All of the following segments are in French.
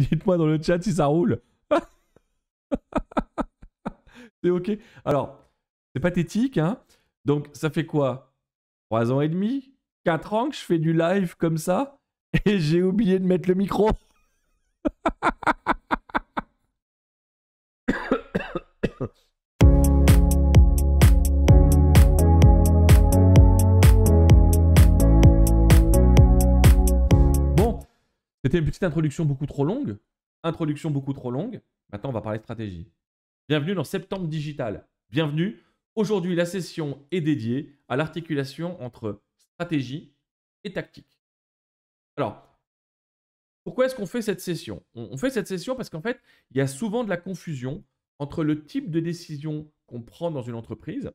Dites-moi dans le chat si ça roule. c'est ok. Alors, c'est pathétique, hein. Donc, ça fait quoi Trois ans et demi Quatre ans que je fais du live comme ça et j'ai oublié de mettre le micro. C'était une petite introduction beaucoup trop longue. Introduction beaucoup trop longue. Maintenant, on va parler stratégie. Bienvenue dans Septembre Digital. Bienvenue. Aujourd'hui, la session est dédiée à l'articulation entre stratégie et tactique. Alors, pourquoi est-ce qu'on fait cette session on, fait cette session parce qu'en fait, il y a souvent de la confusion entre le type de décision qu'on prend dans une entreprise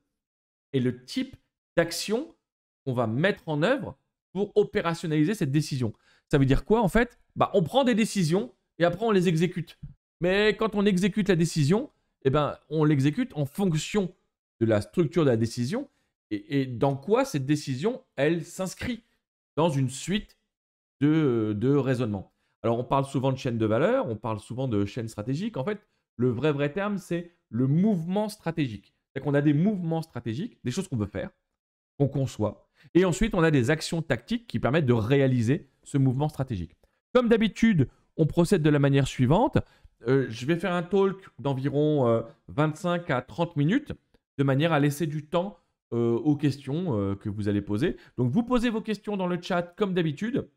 et le type d'action qu'on va mettre en œuvre pour opérationnaliser cette décision. Ça veut dire quoi en fait bah, On prend des décisions et après on les exécute. Mais quand on exécute la décision, eh ben, on l'exécute en fonction de la structure de la décision et, dans quoi cette décision, elle s'inscrit dans une suite de, raisonnements. Alors on parle souvent de chaîne de valeur, on parle souvent de chaîne stratégique. En fait, le vrai vrai terme, c'est le mouvement stratégique. C'est-à-dire qu'on a des mouvements stratégiques, des choses qu'on veut faire, qu'on conçoit. Et ensuite, on a des actions tactiques qui permettent de réaliser ce mouvement stratégique. Comme d'habitude, on procède de la manière suivante. Euh, je vais faire un talk d'environ 25 euh, à 30 minutes, de manière à laisser du temps euh, aux questions que vous allez poser. Donc vous posez vos questions dans le chat comme d'habitude.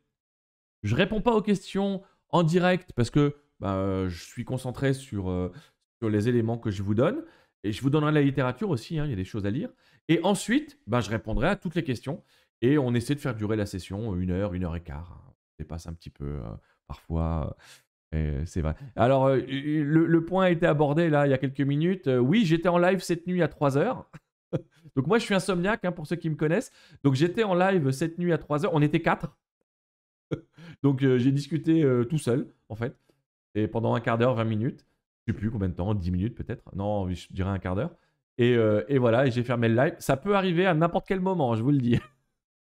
Je réponds pas aux questions en direct parce que bah, je suis concentré sur, les éléments que je vous donne. Et je vous donnerai la littérature aussi, hein, il y a des choses à lire. Et ensuite, bah, je répondrai à toutes les questions. Et on essaie de faire durer la session une heure, une heure et quart. Hein. On dépasse un petit peu parfois. c'est vrai. Alors, le, point a été abordé là il y a quelques minutes. oui, j'étais en live cette nuit à 3 heures. Donc moi, je suis insomniaque, hein, pour ceux qui me connaissent. Donc j'étais en live cette nuit à 3 heures. On était 4. Donc j'ai discuté tout seul, en fait. Et pendant un quart d'heure, 20 minutes. Je sais plus combien de temps, 10 minutes peut-être. Non, je dirais un quart d'heure. Et, voilà, j'ai fermé le live. Ça peut arriver à n'importe quel moment, je vous le dis.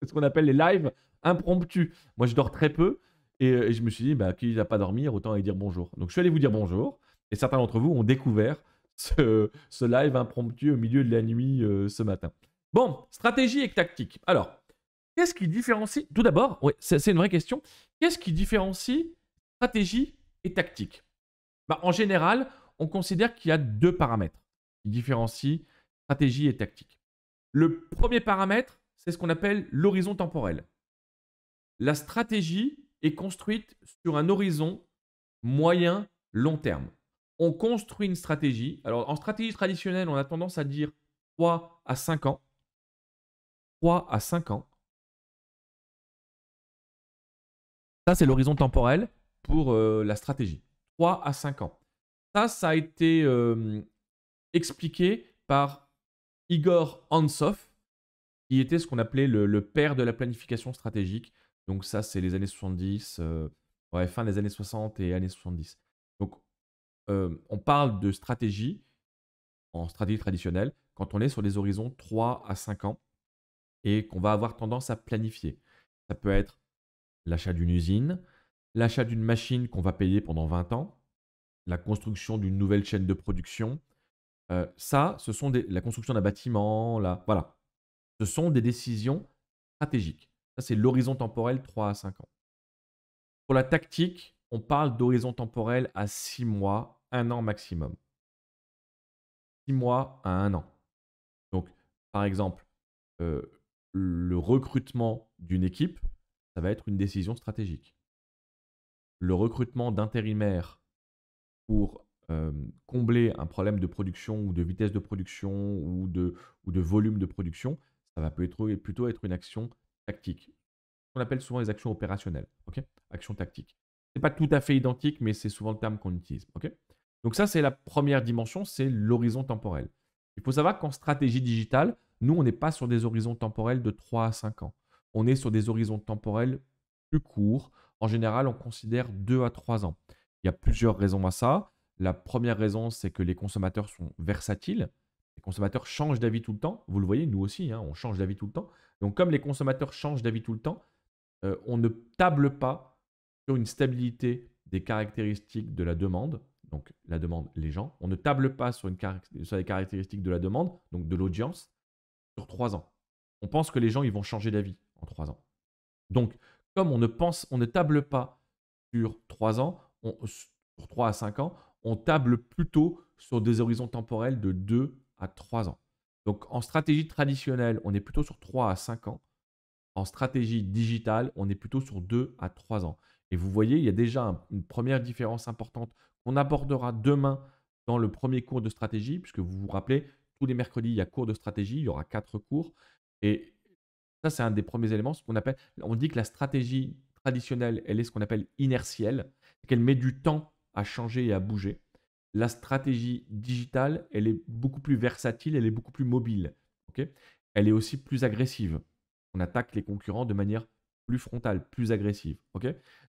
ce qu'on appelle les lives impromptus. Moi, je dors très peu et, euh, je me suis dit, bah, qui n'a pas dormir, autant aller dire bonjour. Donc, je suis allé vous dire bonjour et certains d'entre vous ont découvert ce, live impromptu au milieu de la nuit euh, ce matin. Bon, stratégie et tactique. Alors, qu'est-ce qui différencie Tout d'abord, c'est une vraie question. Qu'est-ce qui différencie stratégie et tactique bah, En général, on considère qu'il y a deux paramètres qui différencient stratégie et tactique. Le premier paramètre, c'est ce qu'on appelle l'horizon temporel. La stratégie est construite sur un horizon moyen, long terme. On construit une stratégie. Alors en stratégie traditionnelle, on a tendance à dire 3 à 5 ans. 3 à 5 ans. Ça, c'est l'horizon temporel pour euh, la stratégie. 3 à 5 ans. Ça, ça a été euh, expliqué par Igor Ansov, il était ce qu'on appelait le, père de la planification stratégique. Donc ça, c'est les années 70, euh, fin des années 60 et années 70. Donc euh, on parle de stratégie en stratégie traditionnelle quand on est sur des horizons 3 à 5 ans et qu'on va avoir tendance à planifier. Ça peut être l'achat d'une usine, l'achat d'une machine qu'on va payer pendant 20 ans, la construction d'une nouvelle chaîne de production. Euh, ça, ce sont la construction d'un bâtiment, la, voilà, ce sont des décisions stratégiques. Ça, c'est l'horizon temporel 3 à 5 ans. Pour la tactique, on parle d'horizon temporel à 6 mois, 1 an maximum. 6 mois à 1 an. Donc, par exemple, euh, le recrutement d'une équipe, ça va être une décision stratégique. Le recrutement d'intérimaires pour euh, combler un problème de production ou de vitesse de production ou de volume de production, ça va plutôt être une action tactique. qu'on appelle souvent les actions opérationnelles, ok Action tactique. n'est pas tout à fait identique, mais c'est souvent le terme qu'on utilise, ok Donc ça, c'est la première dimension, c'est l'horizon temporel. Il faut savoir qu'en stratégie digitale, nous, on n'est pas sur des horizons temporels de 3 à 5 ans. On est sur des horizons temporels plus courts. En général, on considère 2 à 3 ans. Il y a plusieurs raisons à ça. La première raison, c'est que les consommateurs sont versatiles consommateurs changent d'avis tout le temps. Vous le voyez, nous aussi, hein, on change d'avis tout le temps. Donc comme les consommateurs changent d'avis tout le temps, euh, on ne table pas sur une stabilité des caractéristiques de la demande, donc la demande, les gens. On ne table pas sur, les caractéristiques de la demande, donc de l'audience, sur trois ans. On pense que les gens, ils vont changer d'avis en trois ans. Donc, comme on ne pense, on ne table pas sur trois ans, sur trois à cinq ans, on table plutôt sur des horizons temporels de deux trois ans. Donc en stratégie traditionnelle, on est plutôt sur trois à 5 ans. En stratégie digitale, on est plutôt sur deux à 3 ans. Et vous voyez, il y a déjà une première différence importante qu'on abordera demain dans le premier cours de stratégie, puisque vous vous rappelez, tous les mercredis, il y a cours de stratégie, il y aura quatre cours. Et ça, c'est un des premiers éléments, ce qu'on appelle, on dit que la stratégie traditionnelle, elle est ce qu'on appelle inertielle, qu'elle met du temps à changer et à bouger la stratégie digitale, elle est beaucoup plus versatile, elle est beaucoup plus mobile. elle est aussi plus agressive. On attaque les concurrents de manière plus frontale, plus agressive.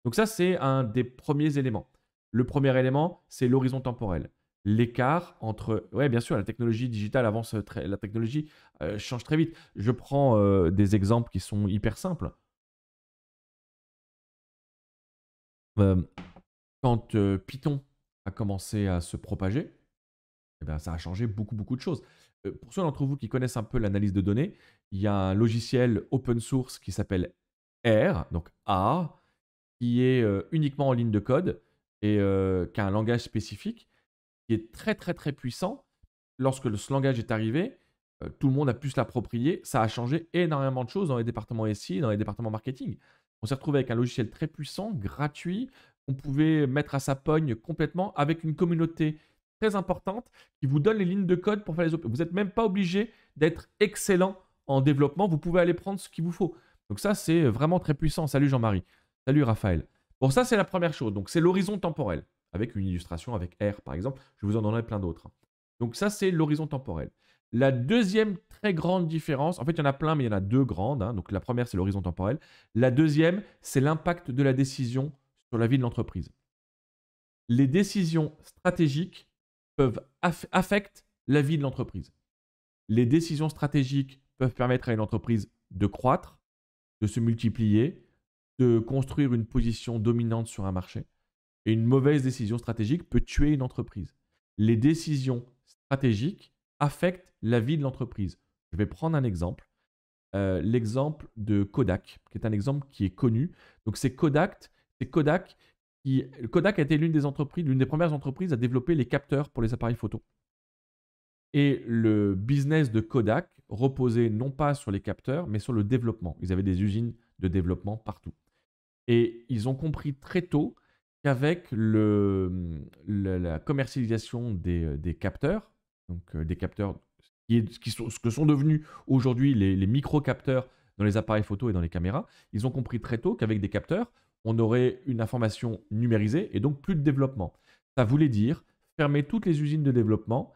Donc ça, c'est un des premiers éléments. Le premier élément, c'est l'horizon temporel. L'écart entre... Oui, bien sûr, la technologie digitale avance très... La technologie euh, change très vite. Je prends euh, des exemples qui sont hyper simples. Euh, quand Python a commencé à se propager, eh bien, ça a changé beaucoup, beaucoup de choses. Euh, pour ceux d'entre vous qui connaissent un peu l'analyse de données, il y a un logiciel open source qui s'appelle R, donc R, qui est euh, uniquement en ligne de code et euh, qui a un langage spécifique qui est très, très, très puissant. Lorsque ce langage est arrivé, tout le monde a pu se l'approprier. Ça a changé énormément de choses dans les départements SI, dans les départements marketing. On s'est retrouvé avec un logiciel très puissant, gratuit, on pouvait mettre à sa pogne complètement avec une communauté très importante qui vous donne les lignes de code pour faire les opérations. Vous n'êtes même pas obligé d'être excellent en développement, vous pouvez aller prendre ce qu'il vous faut. Donc ça, c'est vraiment très puissant. Salut Jean-Marie. Salut Raphaël. Bon, ça, c'est la première chose. Donc c'est l'horizon temporel, avec une illustration, avec R par exemple. Je vous en donnerai plein d'autres. Donc ça, c'est l'horizon temporel. La deuxième très grande différence, en fait, il y en a plein, mais il y en a deux grandes. Hein. Donc la première, c'est l'horizon temporel. La deuxième, c'est l'impact de la décision sur la vie de l'entreprise. Les décisions stratégiques peuvent affectent la vie de l'entreprise. Les décisions stratégiques peuvent permettre à une entreprise de croître, de se multiplier, de construire une position dominante sur un marché. Et une mauvaise décision stratégique peut tuer une entreprise. Les décisions stratégiques affectent la vie de l'entreprise. Je vais prendre un exemple. Euh, l'exemple de Kodak, qui est un exemple qui est connu. Donc c'est Kodak c'est Kodak. Qui, Kodak a été l'une des entreprises, l'une des premières entreprises à développer les capteurs pour les appareils photo. Et le business de Kodak reposait non pas sur les capteurs, mais sur le développement. Ils avaient des usines de développement partout. Et ils ont compris très tôt qu'avec le, la commercialisation des, euh, capteurs, donc euh, des capteurs qui, sont, ce que sont devenus aujourd'hui les, les micro-capteurs dans les appareils photo et dans les caméras, ils ont compris très tôt qu'avec des capteurs, on aurait une information numérisée et donc plus de développement. Ça voulait dire fermer toutes les usines de développement,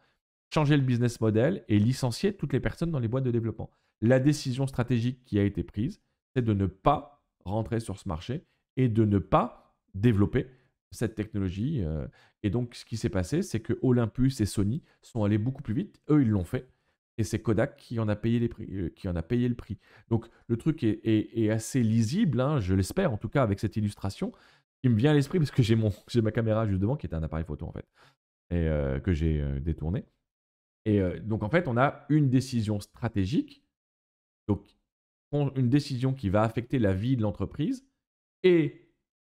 changer le business model et licencier toutes les personnes dans les boîtes de développement. La décision stratégique qui a été prise, c'est de ne pas rentrer sur ce marché et de ne pas développer cette technologie. Euh. Et donc, ce qui s'est passé, c'est que Olympus et Sony sont allés beaucoup plus vite. Eux, ils l'ont fait. Et c'est Kodak qui en a payé, les prix, euh, qui en a payé le prix. Donc le truc est, assez lisible, hein, je l'espère en tout cas avec cette illustration, qui me vient à l'esprit parce que j'ai, ma caméra juste devant qui était un appareil photo en fait, et euh, que j'ai euh, détourné. Et donc en fait on a une décision stratégique, donc une décision qui va affecter la vie de l'entreprise et,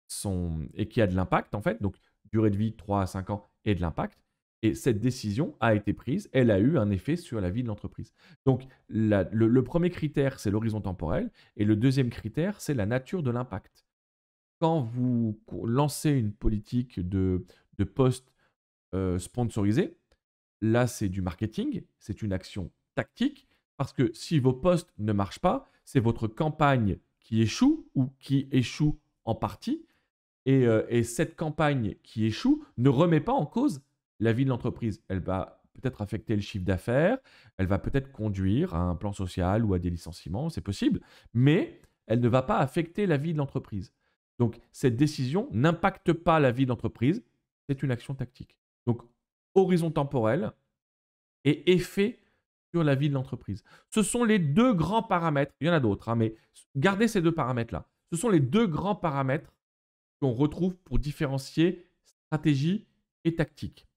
son, et qui a de l'impact en fait, donc durée de vie 3 à 5 ans et de l'impact, et cette décision a été prise, elle a eu un effet sur la vie de l'entreprise. Donc le, premier critère, c'est l'horizon temporel, et le deuxième critère, c'est la nature de l'impact. Quand vous lancez une politique de, de poste euh, sponsorisé, là c'est du marketing, c'est une action tactique, parce que si vos postes ne marchent pas, c'est votre campagne qui échoue ou qui échoue en partie, et euh, cette campagne qui échoue ne remet pas en cause la vie de l'entreprise, elle va peut-être affecter le chiffre d'affaires, elle va peut-être conduire à un plan social ou à des licenciements, c'est possible, mais elle ne va pas affecter la vie de l'entreprise. Donc cette décision n'impacte pas la vie de l'entreprise, c'est une action tactique. Donc horizon temporel et effet sur la vie de l'entreprise. Ce sont les deux grands paramètres, il y en a d'autres, hein, mais gardez ces deux paramètres-là. Ce sont les deux grands paramètres qu'on retrouve pour différencier stratégie et tactique.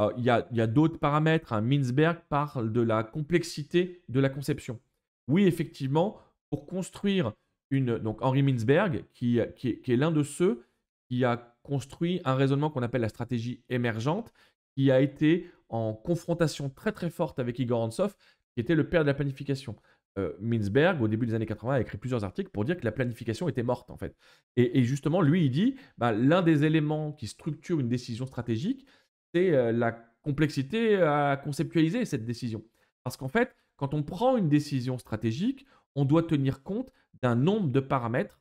Euh, il y a, d'autres paramètres. Hein. Minsberg parle de la complexité de la conception. Oui, effectivement, pour construire une. Donc, Henri Minsberg, qui, qui est, l'un de ceux qui a construit un raisonnement qu'on appelle la stratégie émergente, qui a été en confrontation très très forte avec Igor Ansoff, qui était le père de la planification. Euh, Minsberg, au début des années 80, a écrit plusieurs articles pour dire que la planification était morte, en fait. Et, justement, lui, il dit, bah, l'un des éléments qui structure une décision stratégique, c'est euh, la complexité à conceptualiser cette décision. Parce qu'en fait, quand on prend une décision stratégique, on doit tenir compte d'un nombre de paramètres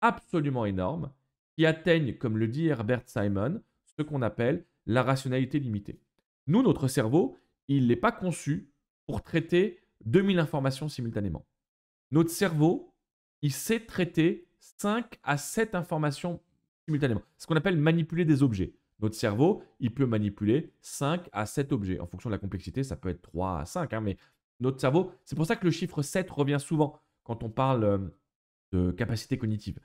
absolument énorme qui atteignent, comme le dit Herbert Simon, ce qu'on appelle la rationalité limitée. Nous, notre cerveau, il n'est pas conçu pour traiter 2000 informations simultanément. Notre cerveau, il sait traiter 5 à 7 informations simultanément, ce qu'on appelle manipuler des objets. Notre cerveau, il peut manipuler 5 à 7 objets. En fonction de la complexité, ça peut être 3 à 5, hein, mais notre cerveau, c'est pour ça que le chiffre 7 revient souvent quand on parle euh, de capacité cognitive.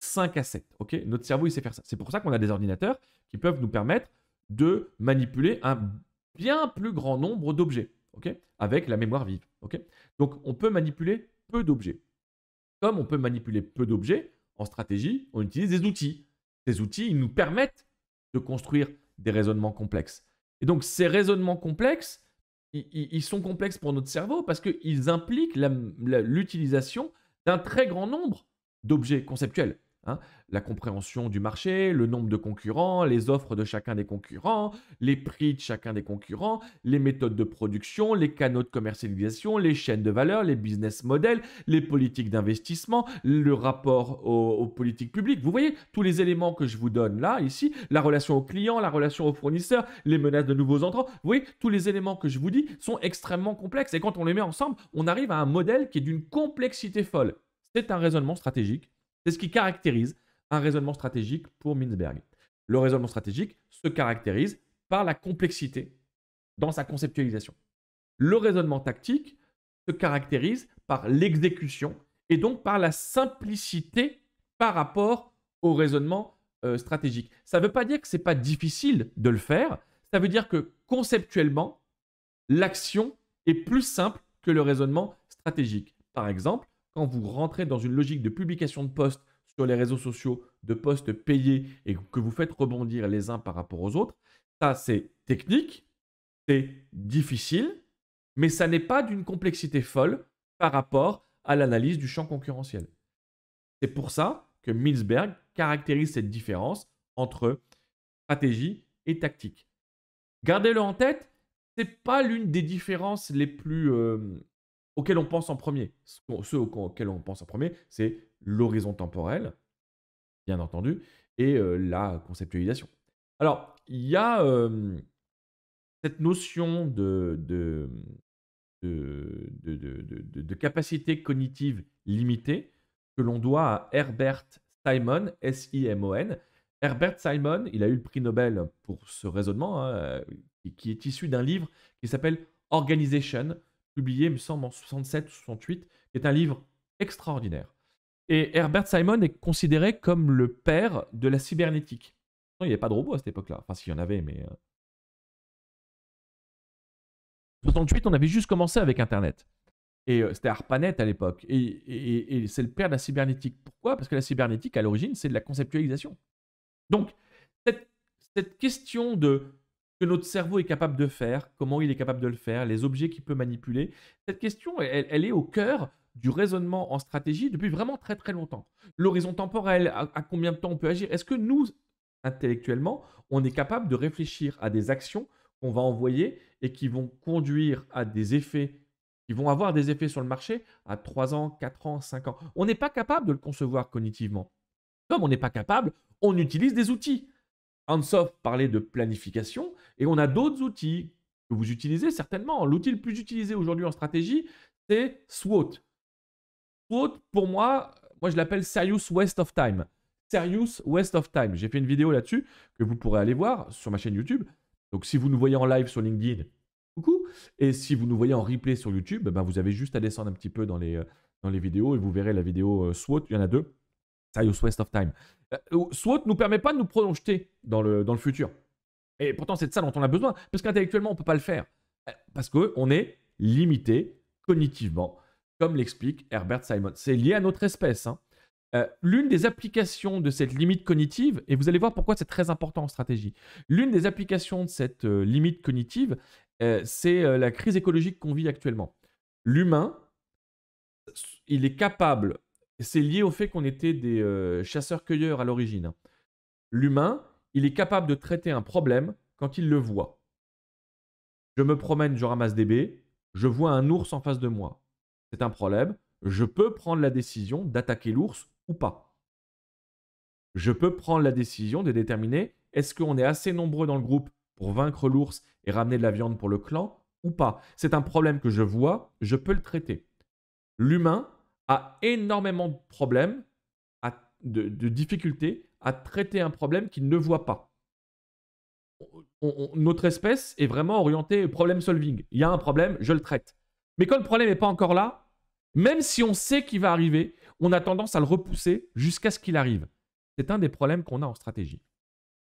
5 à 7, ok Notre cerveau, il sait faire ça. C'est pour ça qu'on a des ordinateurs qui peuvent nous permettre de manipuler un bien plus grand nombre d'objets, ok Avec la mémoire vive, ok Donc, on peut manipuler peu d'objets. Comme on peut manipuler peu d'objets, en stratégie, on utilise des outils. Ces outils, ils nous permettent de construire des raisonnements complexes. Et donc ces raisonnements complexes, ils sont complexes pour notre cerveau parce qu'ils impliquent l'utilisation d'un très grand nombre d'objets conceptuels. Hein, la compréhension du marché, le nombre de concurrents, les offres de chacun des concurrents, les prix de chacun des concurrents, les méthodes de production, les canaux de commercialisation, les chaînes de valeur, les business models, les politiques d'investissement, le rapport aux, politiques publiques. Vous voyez tous les éléments que je vous donne là, ici, la relation aux clients, la relation aux fournisseurs, les menaces de nouveaux entrants. Vous voyez, tous les éléments que je vous dis sont extrêmement complexes. Et quand on les met ensemble, on arrive à un modèle qui est d'une complexité folle. C'est un raisonnement stratégique c'est ce qui caractérise un raisonnement stratégique pour Mintzberg. Le raisonnement stratégique se caractérise par la complexité dans sa conceptualisation. Le raisonnement tactique se caractérise par l'exécution et donc par la simplicité par rapport au raisonnement euh, stratégique. Ça ne veut pas dire que ce n'est pas difficile de le faire, ça veut dire que conceptuellement, l'action est plus simple que le raisonnement stratégique. Par exemple, quand vous rentrez dans une logique de publication de postes sur les réseaux sociaux, de postes payés et que vous faites rebondir les uns par rapport aux autres, ça c'est technique, c'est difficile, mais ça n'est pas d'une complexité folle par rapport à l'analyse du champ concurrentiel. C'est pour ça que Milsberg caractérise cette différence entre stratégie et tactique. Gardez-le en tête, ce n'est pas l'une des différences les plus euh, auxquels on pense en premier. Ceux auxquels on pense en premier, c'est l'horizon temporel, bien entendu, et euh, la conceptualisation. Alors, il y a cette notion de, capacité cognitive limitée que l'on doit à Herbert Simon, S-I-M-O-N. Herbert Simon, il a eu le prix Nobel pour ce raisonnement, hein, qui est issu d'un livre qui s'appelle Organization, publié, me semble, en 67 68, qui est un livre extraordinaire. Et Herbert Simon est considéré comme le père de la cybernétique. il n'y avait pas de robots à cette époque-là. Enfin, s'il y en avait, mais. 68, euh. on avait juste commencé avec Internet. Et euh, c'était ARPANET à l'époque. Et, c'est le père de la cybernétique. Pourquoi Parce que la cybernétique, à l'origine, c'est de la conceptualisation. Donc, cette question de que notre cerveau est capable de faire, comment il est capable de le faire, les objets qu'il peut manipuler. Cette question, elle, est au cœur du raisonnement en stratégie depuis vraiment très très longtemps. L'horizon temporel, à, combien de temps on peut agir Est-ce que nous, intellectuellement, on est capable de réfléchir à des actions qu'on va envoyer et qui vont conduire à des effets, qui vont avoir des effets sur le marché à 3 ans, 4 ans, 5 ans On n'est pas capable de le concevoir cognitivement. Comme on n'est pas capable, on utilise des outils. Ansoff parlait de planification, et on a d'autres outils que vous utilisez certainement. L'outil le plus utilisé aujourd'hui en stratégie, c'est SWOT. SWOT, pour moi, moi je l'appelle Serious Waste of Time. Serious Waste of Time. J'ai fait une vidéo là-dessus que vous pourrez aller voir sur ma chaîne YouTube. Donc si vous nous voyez en live sur LinkedIn, coucou. Et si vous nous voyez en replay sur YouTube, ben, vous avez juste à descendre un petit peu dans les, euh, dans les vidéos et vous verrez la vidéo euh, SWOT. Il y en a deux. Serious Waste of Time. Euh, SWOT nous permet pas de nous projeter dans le, dans le futur. Et pourtant, c'est de ça dont on a besoin, parce qu'intellectuellement, on ne peut pas le faire. Euh, parce qu'on est limité cognitivement, comme l'explique Herbert Simon. C'est lié à notre espèce. Hein. Euh, l'une des applications de cette limite cognitive, et vous allez voir pourquoi c'est très important en stratégie, l'une des applications de cette limite cognitive, c'est la crise écologique qu'on vit actuellement. L'humain, il est capable c'est lié au fait qu'on était des euh, chasseurs-cueilleurs à l'origine. Hein. L'humain, il est capable de traiter un problème quand il le voit. Je me promène, je ramasse des baies, je vois un ours en face de moi. C'est un problème. Je peux prendre la décision d'attaquer l'ours ou pas. Je peux prendre la décision de déterminer est-ce qu'on est assez nombreux dans le groupe pour vaincre l'ours et ramener de la viande pour le clan ou pas. C'est un problème que je vois, je peux le traiter. L'humain, a énormément de problèmes, à, de, difficultés à traiter un problème qu'il ne voit pas. notre espèce est vraiment orientée problème solving. Il y a un problème, je le traite. Mais quand le problème n'est pas encore là, même si on sait qu'il va arriver, on a tendance à le repousser jusqu'à ce qu'il arrive. C'est un des problèmes qu'on a en stratégie.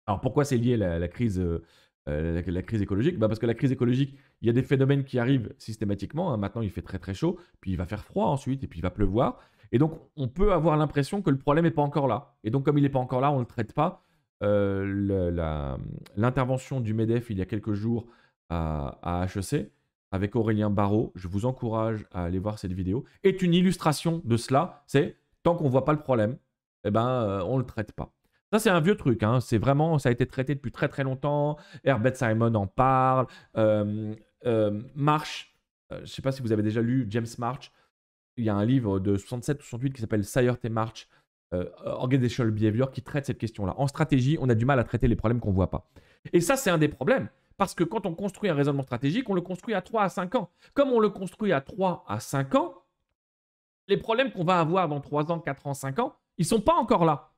Alors pourquoi c'est lié la crise euh, euh, la, crise écologique bah, Parce que la crise écologique, il y a des phénomènes qui arrivent systématiquement. Hein. Maintenant, il fait très très chaud, puis il va faire froid ensuite, et puis il va pleuvoir. Et donc, on peut avoir l'impression que le problème n'est pas encore là. Et donc, comme il n'est pas encore là, on ne le traite pas. Euh, l'intervention du MEDEF il y a quelques jours à, HEC, avec Aurélien Barraud, je vous encourage à aller voir cette vidéo, est une illustration de cela. C'est tant qu'on ne voit pas le problème, eh ben, euh, on ne le traite pas. Ça, c'est un vieux truc. Hein. C'est vraiment, ça a été traité depuis très très longtemps. Herbert Simon en parle. Euh, March, je ne sais pas si vous avez déjà lu James March. Il y a un livre de 67 ou 68 qui s'appelle Sire et March, euh, Organizational Behavior, qui traite cette question-là. En stratégie, on a du mal à traiter les problèmes qu'on ne voit pas. Et ça, c'est un des problèmes. Parce que quand on construit un raisonnement stratégique, on le construit à 3 à 5 ans. Comme on le construit à 3 à 5 ans, les problèmes qu'on va avoir dans 3 ans, 4 ans, 5 ans, ils ne sont pas encore là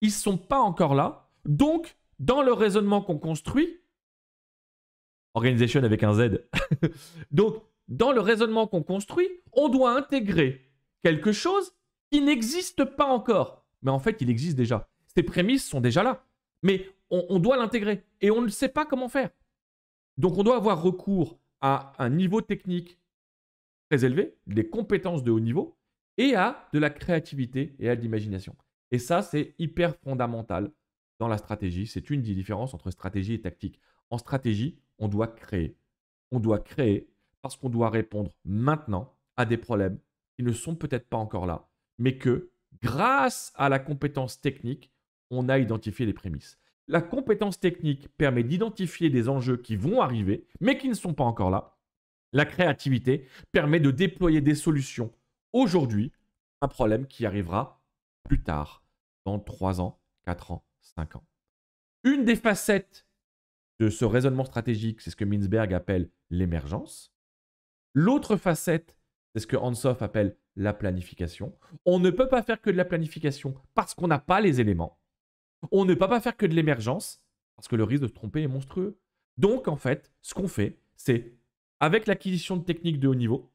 ils ne sont pas encore là. Donc, dans le raisonnement qu'on construit, organisation avec un Z. donc, dans le raisonnement qu'on construit, on doit intégrer quelque chose qui n'existe pas encore. Mais en fait, il existe déjà. Ces prémices sont déjà là. Mais on, on doit l'intégrer. Et on ne sait pas comment faire. Donc on doit avoir recours à un niveau technique très élevé, des compétences de haut niveau, et à de la créativité et à de l'imagination. Et ça, c'est hyper fondamental dans la stratégie. C'est une des différences entre stratégie et tactique. En stratégie, on doit créer. On doit créer parce qu'on doit répondre maintenant à des problèmes qui ne sont peut-être pas encore là, mais que grâce à la compétence technique, on a identifié les prémices. La compétence technique permet d'identifier des enjeux qui vont arriver, mais qui ne sont pas encore là. La créativité permet de déployer des solutions aujourd'hui, un problème qui arrivera plus tard, dans 3 ans, 4 ans, 5 ans. Une des facettes de ce raisonnement stratégique, c'est ce que Minsberg appelle l'émergence. L'autre facette, c'est ce que Hansoff appelle la planification. On ne peut pas faire que de la planification parce qu'on n'a pas les éléments. On ne peut pas faire que de l'émergence parce que le risque de se tromper est monstrueux. Donc, en fait, ce qu'on fait, c'est avec l'acquisition de techniques de haut niveau,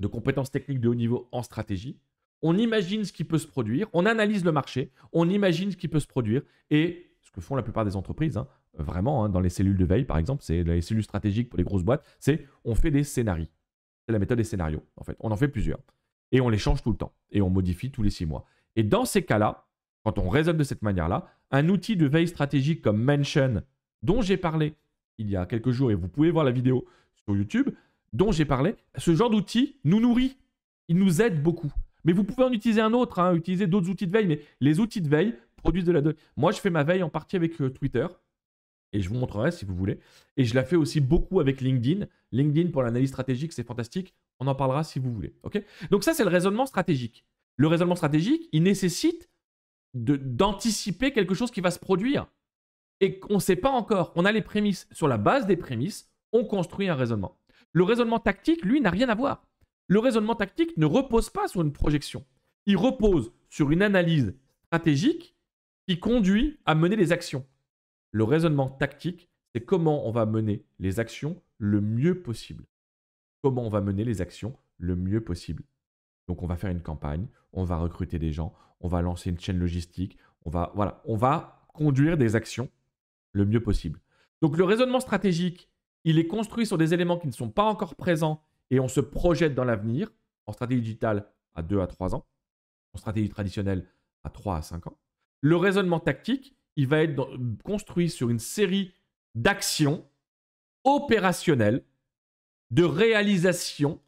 de compétences techniques de haut niveau en stratégie, on imagine ce qui peut se produire, on analyse le marché, on imagine ce qui peut se produire, et ce que font la plupart des entreprises, hein, vraiment, hein, dans les cellules de veille par exemple, c'est les cellules stratégiques pour les grosses boîtes, c'est on fait des scénarios. C'est la méthode des scénarios, en fait. On en fait plusieurs. Et on les change tout le temps. Et on modifie tous les six mois. Et dans ces cas-là, quand on raisonne de cette manière-là, un outil de veille stratégique comme Mention, dont j'ai parlé il y a quelques jours, et vous pouvez voir la vidéo sur YouTube, dont j'ai parlé, ce genre d'outil nous nourrit. Il nous aide beaucoup. Mais vous pouvez en utiliser un autre, hein, utiliser d'autres outils de veille, mais les outils de veille produisent de la donnée. Moi, je fais ma veille en partie avec euh, Twitter, et je vous montrerai si vous voulez. Et je la fais aussi beaucoup avec LinkedIn. LinkedIn pour l'analyse stratégique, c'est fantastique. On en parlera si vous voulez. ok Donc ça, c'est le raisonnement stratégique. Le raisonnement stratégique, il nécessite d'anticiper quelque chose qui va se produire et on ne sait pas encore. On a les prémices. Sur la base des prémices, on construit un raisonnement. Le raisonnement tactique, lui, n'a rien à voir. Le raisonnement tactique ne repose pas sur une projection. Il repose sur une analyse stratégique qui conduit à mener les actions. Le raisonnement tactique, c'est comment on va mener les actions le mieux possible. Comment on va mener les actions le mieux possible. Donc on va faire une campagne, on va recruter des gens, on va lancer une chaîne logistique, on va voilà, on va conduire des actions le mieux possible. Donc le raisonnement stratégique, il est construit sur des éléments qui ne sont pas encore présents et on se projette dans l'avenir en stratégie digitale à 2 à 3 ans, en stratégie traditionnelle à 3 à 5 ans. Le raisonnement tactique, il va être construit sur une série d'actions opérationnelles, de réalisation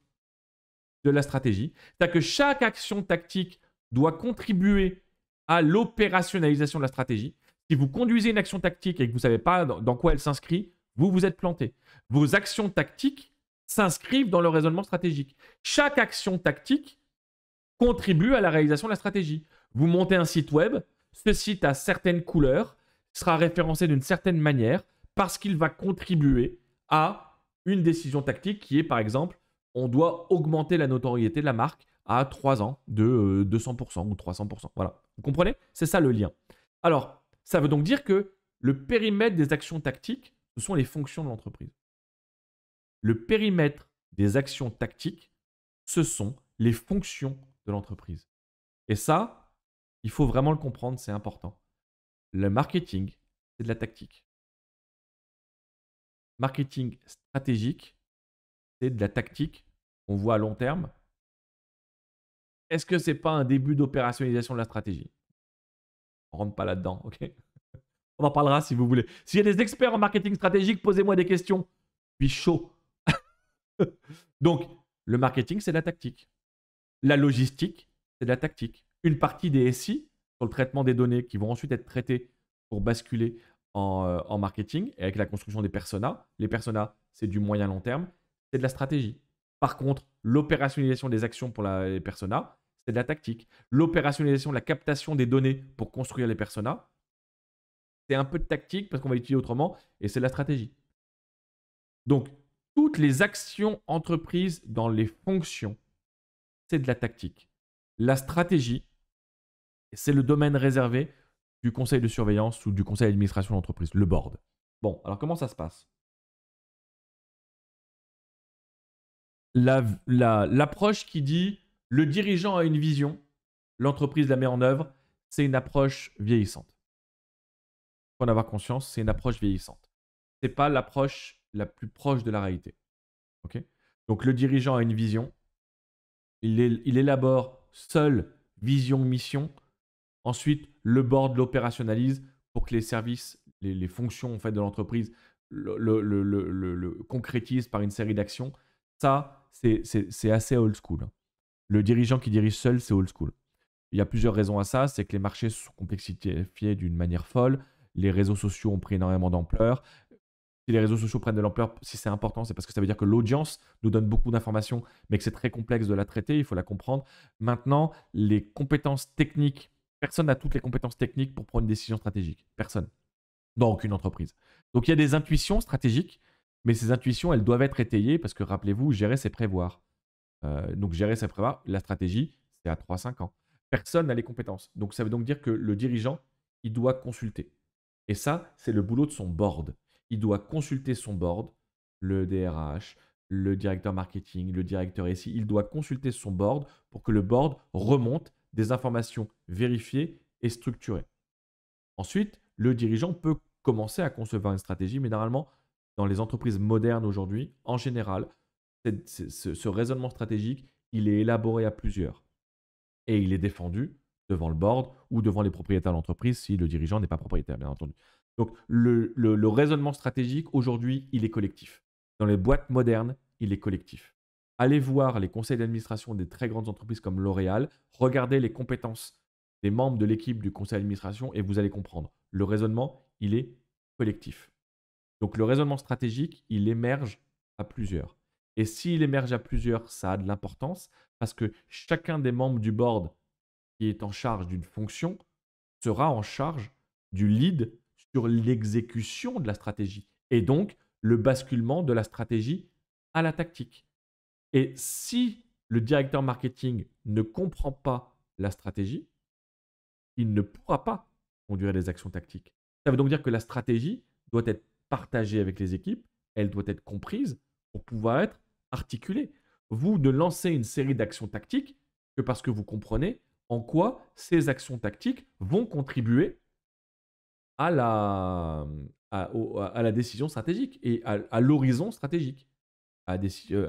de la stratégie. C'est-à-dire que chaque action tactique doit contribuer à l'opérationnalisation de la stratégie. Si vous conduisez une action tactique et que vous ne savez pas dans quoi elle s'inscrit, vous vous êtes planté. Vos actions tactiques s'inscrivent dans le raisonnement stratégique. Chaque action tactique contribue à la réalisation de la stratégie. Vous montez un site web, ce site a certaines couleurs, sera référencé d'une certaine manière parce qu'il va contribuer à une décision tactique qui est par exemple on doit augmenter la notoriété de la marque à 3 ans de 200% euh, ou 300%. Voilà. Vous comprenez C'est ça le lien. Alors, ça veut donc dire que le périmètre des actions tactiques, ce sont les fonctions de l'entreprise le périmètre des actions tactiques, ce sont les fonctions de l'entreprise. Et ça, il faut vraiment le comprendre, c'est important. Le marketing, c'est de la tactique. Marketing stratégique, c'est de la tactique. On voit à long terme. Est-ce que ce n'est pas un début d'opérationnalisation de la stratégie On rentre pas là-dedans, ok On en parlera si vous voulez. S'il y a des experts en marketing stratégique, posez-moi des questions. Puis chaud, Donc, le marketing, c'est la tactique. La logistique, c'est de la tactique. Une partie des SI, sur le traitement des données, qui vont ensuite être traitées pour basculer en, euh, marketing, et avec la construction des personas, les personas, c'est du moyen-long terme, c'est de la stratégie. Par contre, l'opérationnalisation des actions pour les personas, c'est de la tactique. L'opérationnalisation de la captation des données pour construire les personas, c'est un peu de tactique parce qu'on va l'utiliser autrement, et c'est de la stratégie. Donc, toutes les actions entreprises dans les fonctions, c'est de la tactique. La stratégie, c'est le domaine réservé du conseil de surveillance ou du conseil d'administration de l'entreprise, le board. Bon, alors comment ça se passe L'approche la, qui dit le dirigeant a une vision, l'entreprise la met en œuvre, c'est une approche vieillissante. Il faut en avoir conscience, c'est une approche vieillissante. Ce n'est pas l'approche la plus proche de la réalité. Donc le dirigeant a une vision, il, élabore seul vision, mission, ensuite le board l'opérationnalise pour que les services, les, fonctions en fait, de l'entreprise le, le, concrétisent par une série d'actions. Ça, c'est assez old school. Hein. Le dirigeant qui dirige seul, c'est old school. Il y a plusieurs raisons à ça, c'est que les marchés sont complexifiés d'une manière folle, les réseaux sociaux ont pris énormément d'ampleur, si les réseaux sociaux prennent de l'ampleur, si c'est important, c'est parce que ça veut dire que l'audience nous donne beaucoup d'informations, mais que c'est très complexe de la traiter, il faut la comprendre. Maintenant, les compétences techniques, personne n'a toutes les compétences techniques pour prendre une décision stratégique. Personne. Dans aucune entreprise. Donc il y a des intuitions stratégiques, mais ces intuitions, elles doivent être étayées parce que rappelez-vous, gérer, c'est prévoir. Euh, donc gérer, c'est prévoir. La stratégie, c'est à 3-5 ans. Personne n'a les compétences. Donc ça veut donc dire que le dirigeant, il doit consulter. Et ça, c'est le boulot de son board il doit consulter son board, le DRH, le directeur marketing, le directeur SI. Il doit consulter son board pour que le board remonte des informations vérifiées et structurées. Ensuite, le dirigeant peut commencer à concevoir une stratégie, mais normalement, dans les entreprises modernes aujourd'hui, en général, ce, ce raisonnement stratégique, il est élaboré à plusieurs. Et il est défendu devant le board ou devant les propriétaires de l'entreprise si le dirigeant n'est pas propriétaire, bien entendu. Donc le, raisonnement stratégique, aujourd'hui, il est collectif. Dans les boîtes modernes, il est collectif. Allez voir les conseils d'administration des très grandes entreprises comme L'Oréal, regardez les compétences des membres de l'équipe du conseil d'administration et vous allez comprendre. Le raisonnement, il est collectif. Donc le raisonnement stratégique, il émerge à plusieurs. Et s'il émerge à plusieurs, ça a de l'importance parce que chacun des membres du board qui est en charge d'une fonction sera en charge du lead sur l'exécution de la stratégie et donc le basculement de la stratégie à la tactique. Et si le directeur marketing ne comprend pas la stratégie, il ne pourra pas conduire des actions tactiques. Ça veut donc dire que la stratégie doit être partagée avec les équipes, elle doit être comprise pour pouvoir être articulée. Vous ne lancez une série d'actions tactiques que parce que vous comprenez en quoi ces actions tactiques vont contribuer à la, mmh, à, la décision stratégique et à, l'horizon stratégique, euh,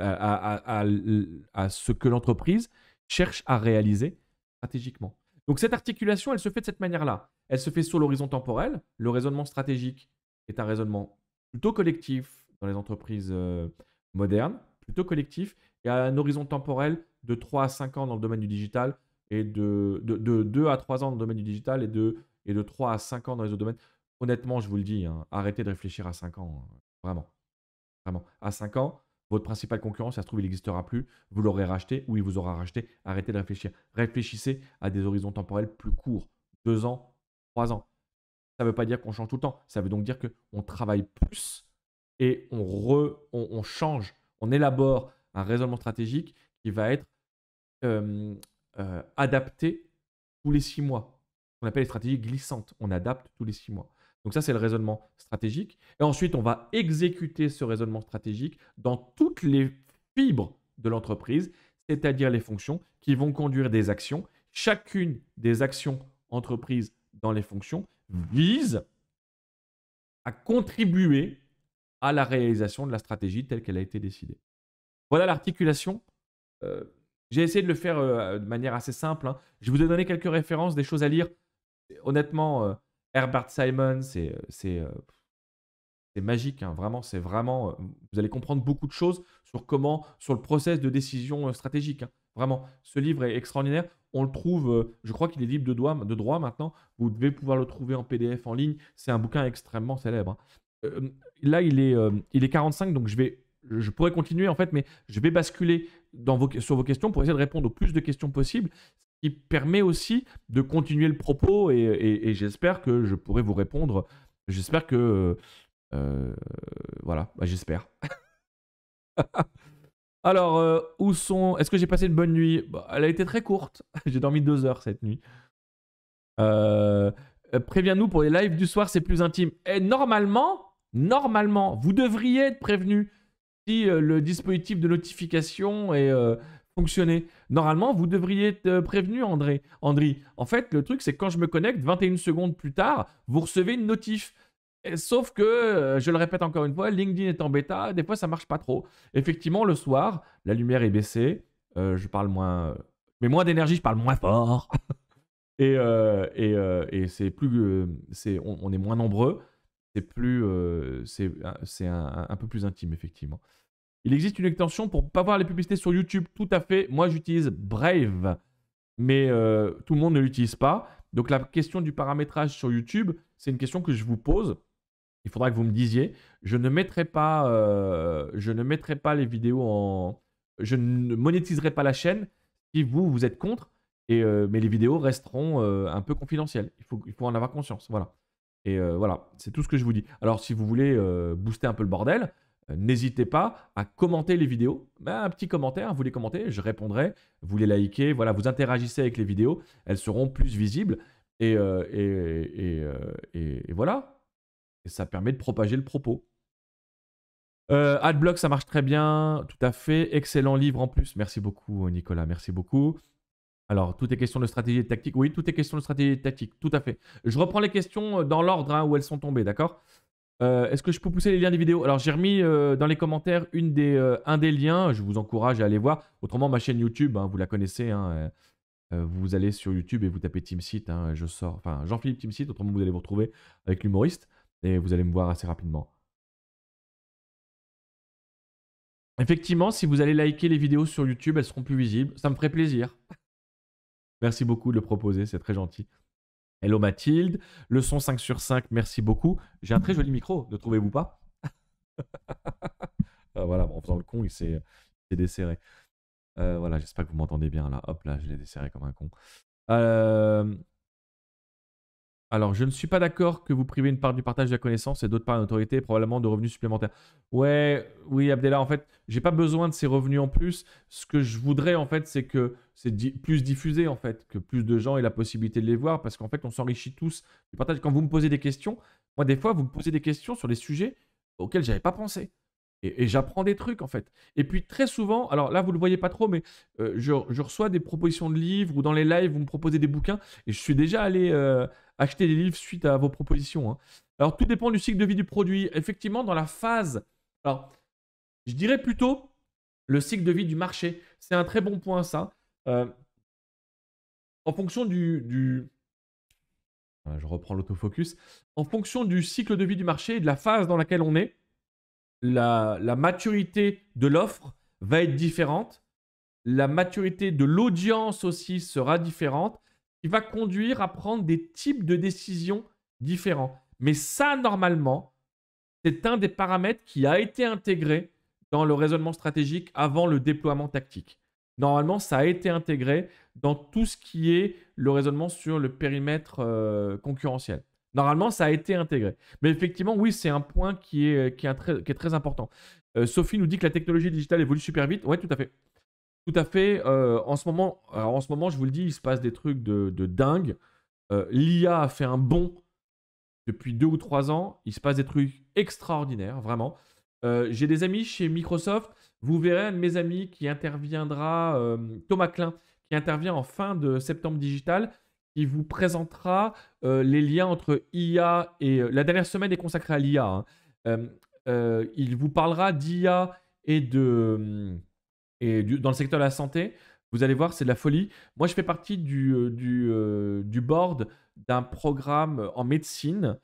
à, ce que l'entreprise cherche à réaliser stratégiquement. Donc cette articulation, elle se fait de cette manière-là. Elle se fait sur l'horizon temporel. Le raisonnement stratégique est un raisonnement plutôt collectif dans les entreprises euh, modernes, plutôt collectif, et à un horizon temporel de 3 à 5 ans dans le domaine du digital, et de, de, de, 2 à 3 ans dans le domaine du digital, et de et de 3 à 5 ans dans les autres domaines. Honnêtement, je vous le dis, hein, arrêtez de réfléchir à 5 ans. Hein, vraiment. Vraiment. À 5 ans, votre principale concurrence, ça se trouve, il n'existera plus. Vous l'aurez racheté ou il vous aura racheté. Arrêtez de réfléchir. Réfléchissez à des horizons temporels plus courts. 2 ans, 3 ans. Ça ne veut pas dire qu'on change tout le temps. Ça veut donc dire qu'on travaille plus et on, on, change, on élabore un raisonnement stratégique qui va être euh, adapté tous les six mois qu'on appelle les stratégies glissantes. On adapte tous les six mois. Donc ça, c'est le raisonnement stratégique. Et ensuite, on va exécuter ce raisonnement stratégique dans toutes les fibres de l'entreprise, c'est-à-dire les fonctions qui vont conduire des actions. Chacune des actions entreprises dans les fonctions vise à contribuer à la réalisation de la stratégie telle qu'elle a été décidée. Voilà l'articulation. Euh, j'ai essayé de le faire euh, de manière assez simple. Hein. Je vous ai donné quelques références, des choses à lire honnêtement, euh, Herbert Simon, euh, euh, c'est magique. Hein. vraiment, c'est vraiment. vous allez comprendre beaucoup de choses sur comment, sur le process de décision stratégique. Hein. vraiment, ce livre est extraordinaire. On le trouve, je crois qu'il est libre de droit, de droit maintenant. Vous devez pouvoir le trouver en PDF en ligne. C'est un bouquin extrêmement célèbre. Hein. là, il est, il est 45, donc je vais je pourrais continuer en fait, mais je vais basculer dans vos, sur vos questions pour essayer de répondre au plus de questions possibles qui permet aussi de continuer le propos et, j'espère que je pourrai vous répondre. J'espère que... Euh, voilà, bah, j'espère. Alors, euh, où sont... Est-ce que j'ai passé une bonne nuit bah, Elle a été très courte. j'ai dormi deux heures cette nuit. Euh, préviens-nous pour les lives du soir, c'est plus intime. Et normalement, normalement, vous devriez être prévenu si le dispositif de notification est fonctionner. Normalement, vous devriez être euh, prévenu, André. en fait, le truc, c'est quand je me connecte, 21 secondes plus tard, vous recevez une notif. Sauf que, euh, je le répète encore une fois, LinkedIn est en bêta, des fois ça marche pas trop. Effectivement, le soir, la lumière est baissée, euh, je parle moins, mais moins d'énergie, je parle moins fort. et, et, c'est plus, on, est moins nombreux, c'est plus, c'est, un, peu plus intime effectivement. Il existe une extension pour ne pas voir les publicités sur YouTube. Tout à fait. Moi, j'utilise Brave, mais euh, tout le monde ne l'utilise pas. Donc, la question du paramétrage sur YouTube, c'est une question que je vous pose. Il faudra que vous me disiez. Je ne mettrai pas, euh, je ne mettrai pas les vidéos en. Je ne monétiserai pas la chaîne si vous, vous êtes contre. Et, euh, mais les vidéos resteront un peu confidentielles. Il faut, il faut en avoir conscience. Voilà. Et voilà, c'est tout ce que je vous dis. Alors, si vous voulez booster un peu le bordel, euh, n'hésitez pas à commenter les vidéos. Ben, un petit commentaire, vous les commentez, je répondrai. Vous les likez, voilà, vous interagissez avec les vidéos, elles seront plus visibles. Et, euh, euh, voilà. Et ça permet de propager le propos. Adblock, ça marche très bien. Tout à fait. Excellent livre en plus. Merci beaucoup, Nicolas. Merci beaucoup. Alors, tout est question de stratégie et de tactique. Oui, tout est question de stratégie et de tactique. Tout à fait. Je reprends les questions dans l'ordre hein, où elles sont tombées, d'accord euh, est-ce que je peux pousser les liens des vidéos Alors j'ai remis euh, dans les commentaires euh, un des liens, je vous encourage à aller voir. Autrement, ma chaîne YouTube, hein, vous la connaissez, hein, vous allez sur YouTube et vous tapez TeamSit. Hein, je sors, enfin Jean-Philippe Teamsite, autrement vous allez vous retrouver avec l'humoriste et vous allez me voir assez rapidement. Effectivement, si vous allez liker les vidéos sur YouTube, elles seront plus visibles, ça me ferait plaisir. Merci beaucoup de le proposer, c'est très gentil. Hello Mathilde. Le son 5 sur 5, merci beaucoup. J'ai un très joli micro, ne trouvez-vous pas ah, Voilà, en faisant le con, il s'est desserré. Euh, voilà, j'espère que vous m'entendez bien là. Hop là, je l'ai desserré comme un con. Euh, alors, je ne suis pas d'accord que vous privez une part du partage de la connaissance et d'autre part une autorité, probablement de revenus supplémentaires. Ouais, oui, Abdella, en fait, j'ai pas besoin de ces revenus en plus. Ce que je voudrais, en fait, c'est que c'est plus diffusé en fait, que plus de gens aient la possibilité de les voir, parce qu'en fait, on s'enrichit tous du partage. Quand vous me posez des questions, moi, des fois, vous me posez des questions sur des sujets auxquels je n'avais pas pensé. Et, j'apprends des trucs en fait. Et puis très souvent, alors là vous le voyez pas trop, mais euh, je, reçois des propositions de livres ou dans les lives vous me proposez des bouquins et je suis déjà allé euh, acheter des livres suite à vos propositions. Hein. Alors tout dépend du cycle de vie du produit. Effectivement, dans la phase, alors je dirais plutôt le cycle de vie du marché. C'est un très bon point ça. Euh, en fonction du, euh, Je reprends l'autofocus. En fonction du cycle de vie du marché et de la phase dans laquelle on est, la, maturité de l'offre va être différente. La maturité de l'audience aussi sera différente, qui va conduire à prendre des types de décisions différents. Mais ça, normalement, c'est un des paramètres qui a été intégré dans le raisonnement stratégique avant le déploiement tactique. Normalement, ça a été intégré dans tout ce qui est le raisonnement sur le périmètre euh, concurrentiel. Normalement, ça a été intégré. Mais effectivement, oui, c'est un point qui est, euh, qui très, important. Euh, Sophie nous dit que la technologie digitale évolue super vite. Oui, tout à fait. Tout à fait. en, ce moment, en ce moment, je vous le dis, il se passe des trucs de, de dingue. L'IA a fait un bond depuis deux ou trois ans. Il se passe des trucs extraordinaires, vraiment. J'ai des amis chez Microsoft vous verrez un de mes amis qui interviendra, euh, Thomas Klein, qui intervient en fin de septembre digital, qui vous présentera euh, les liens entre IA et... Euh, la dernière semaine est consacrée à l'IA. Hein. il vous parlera d'IA et, de, et dans le secteur de la santé. Vous allez voir, c'est de la folie. Moi, je fais partie du, du, du board d'un programme en médecine.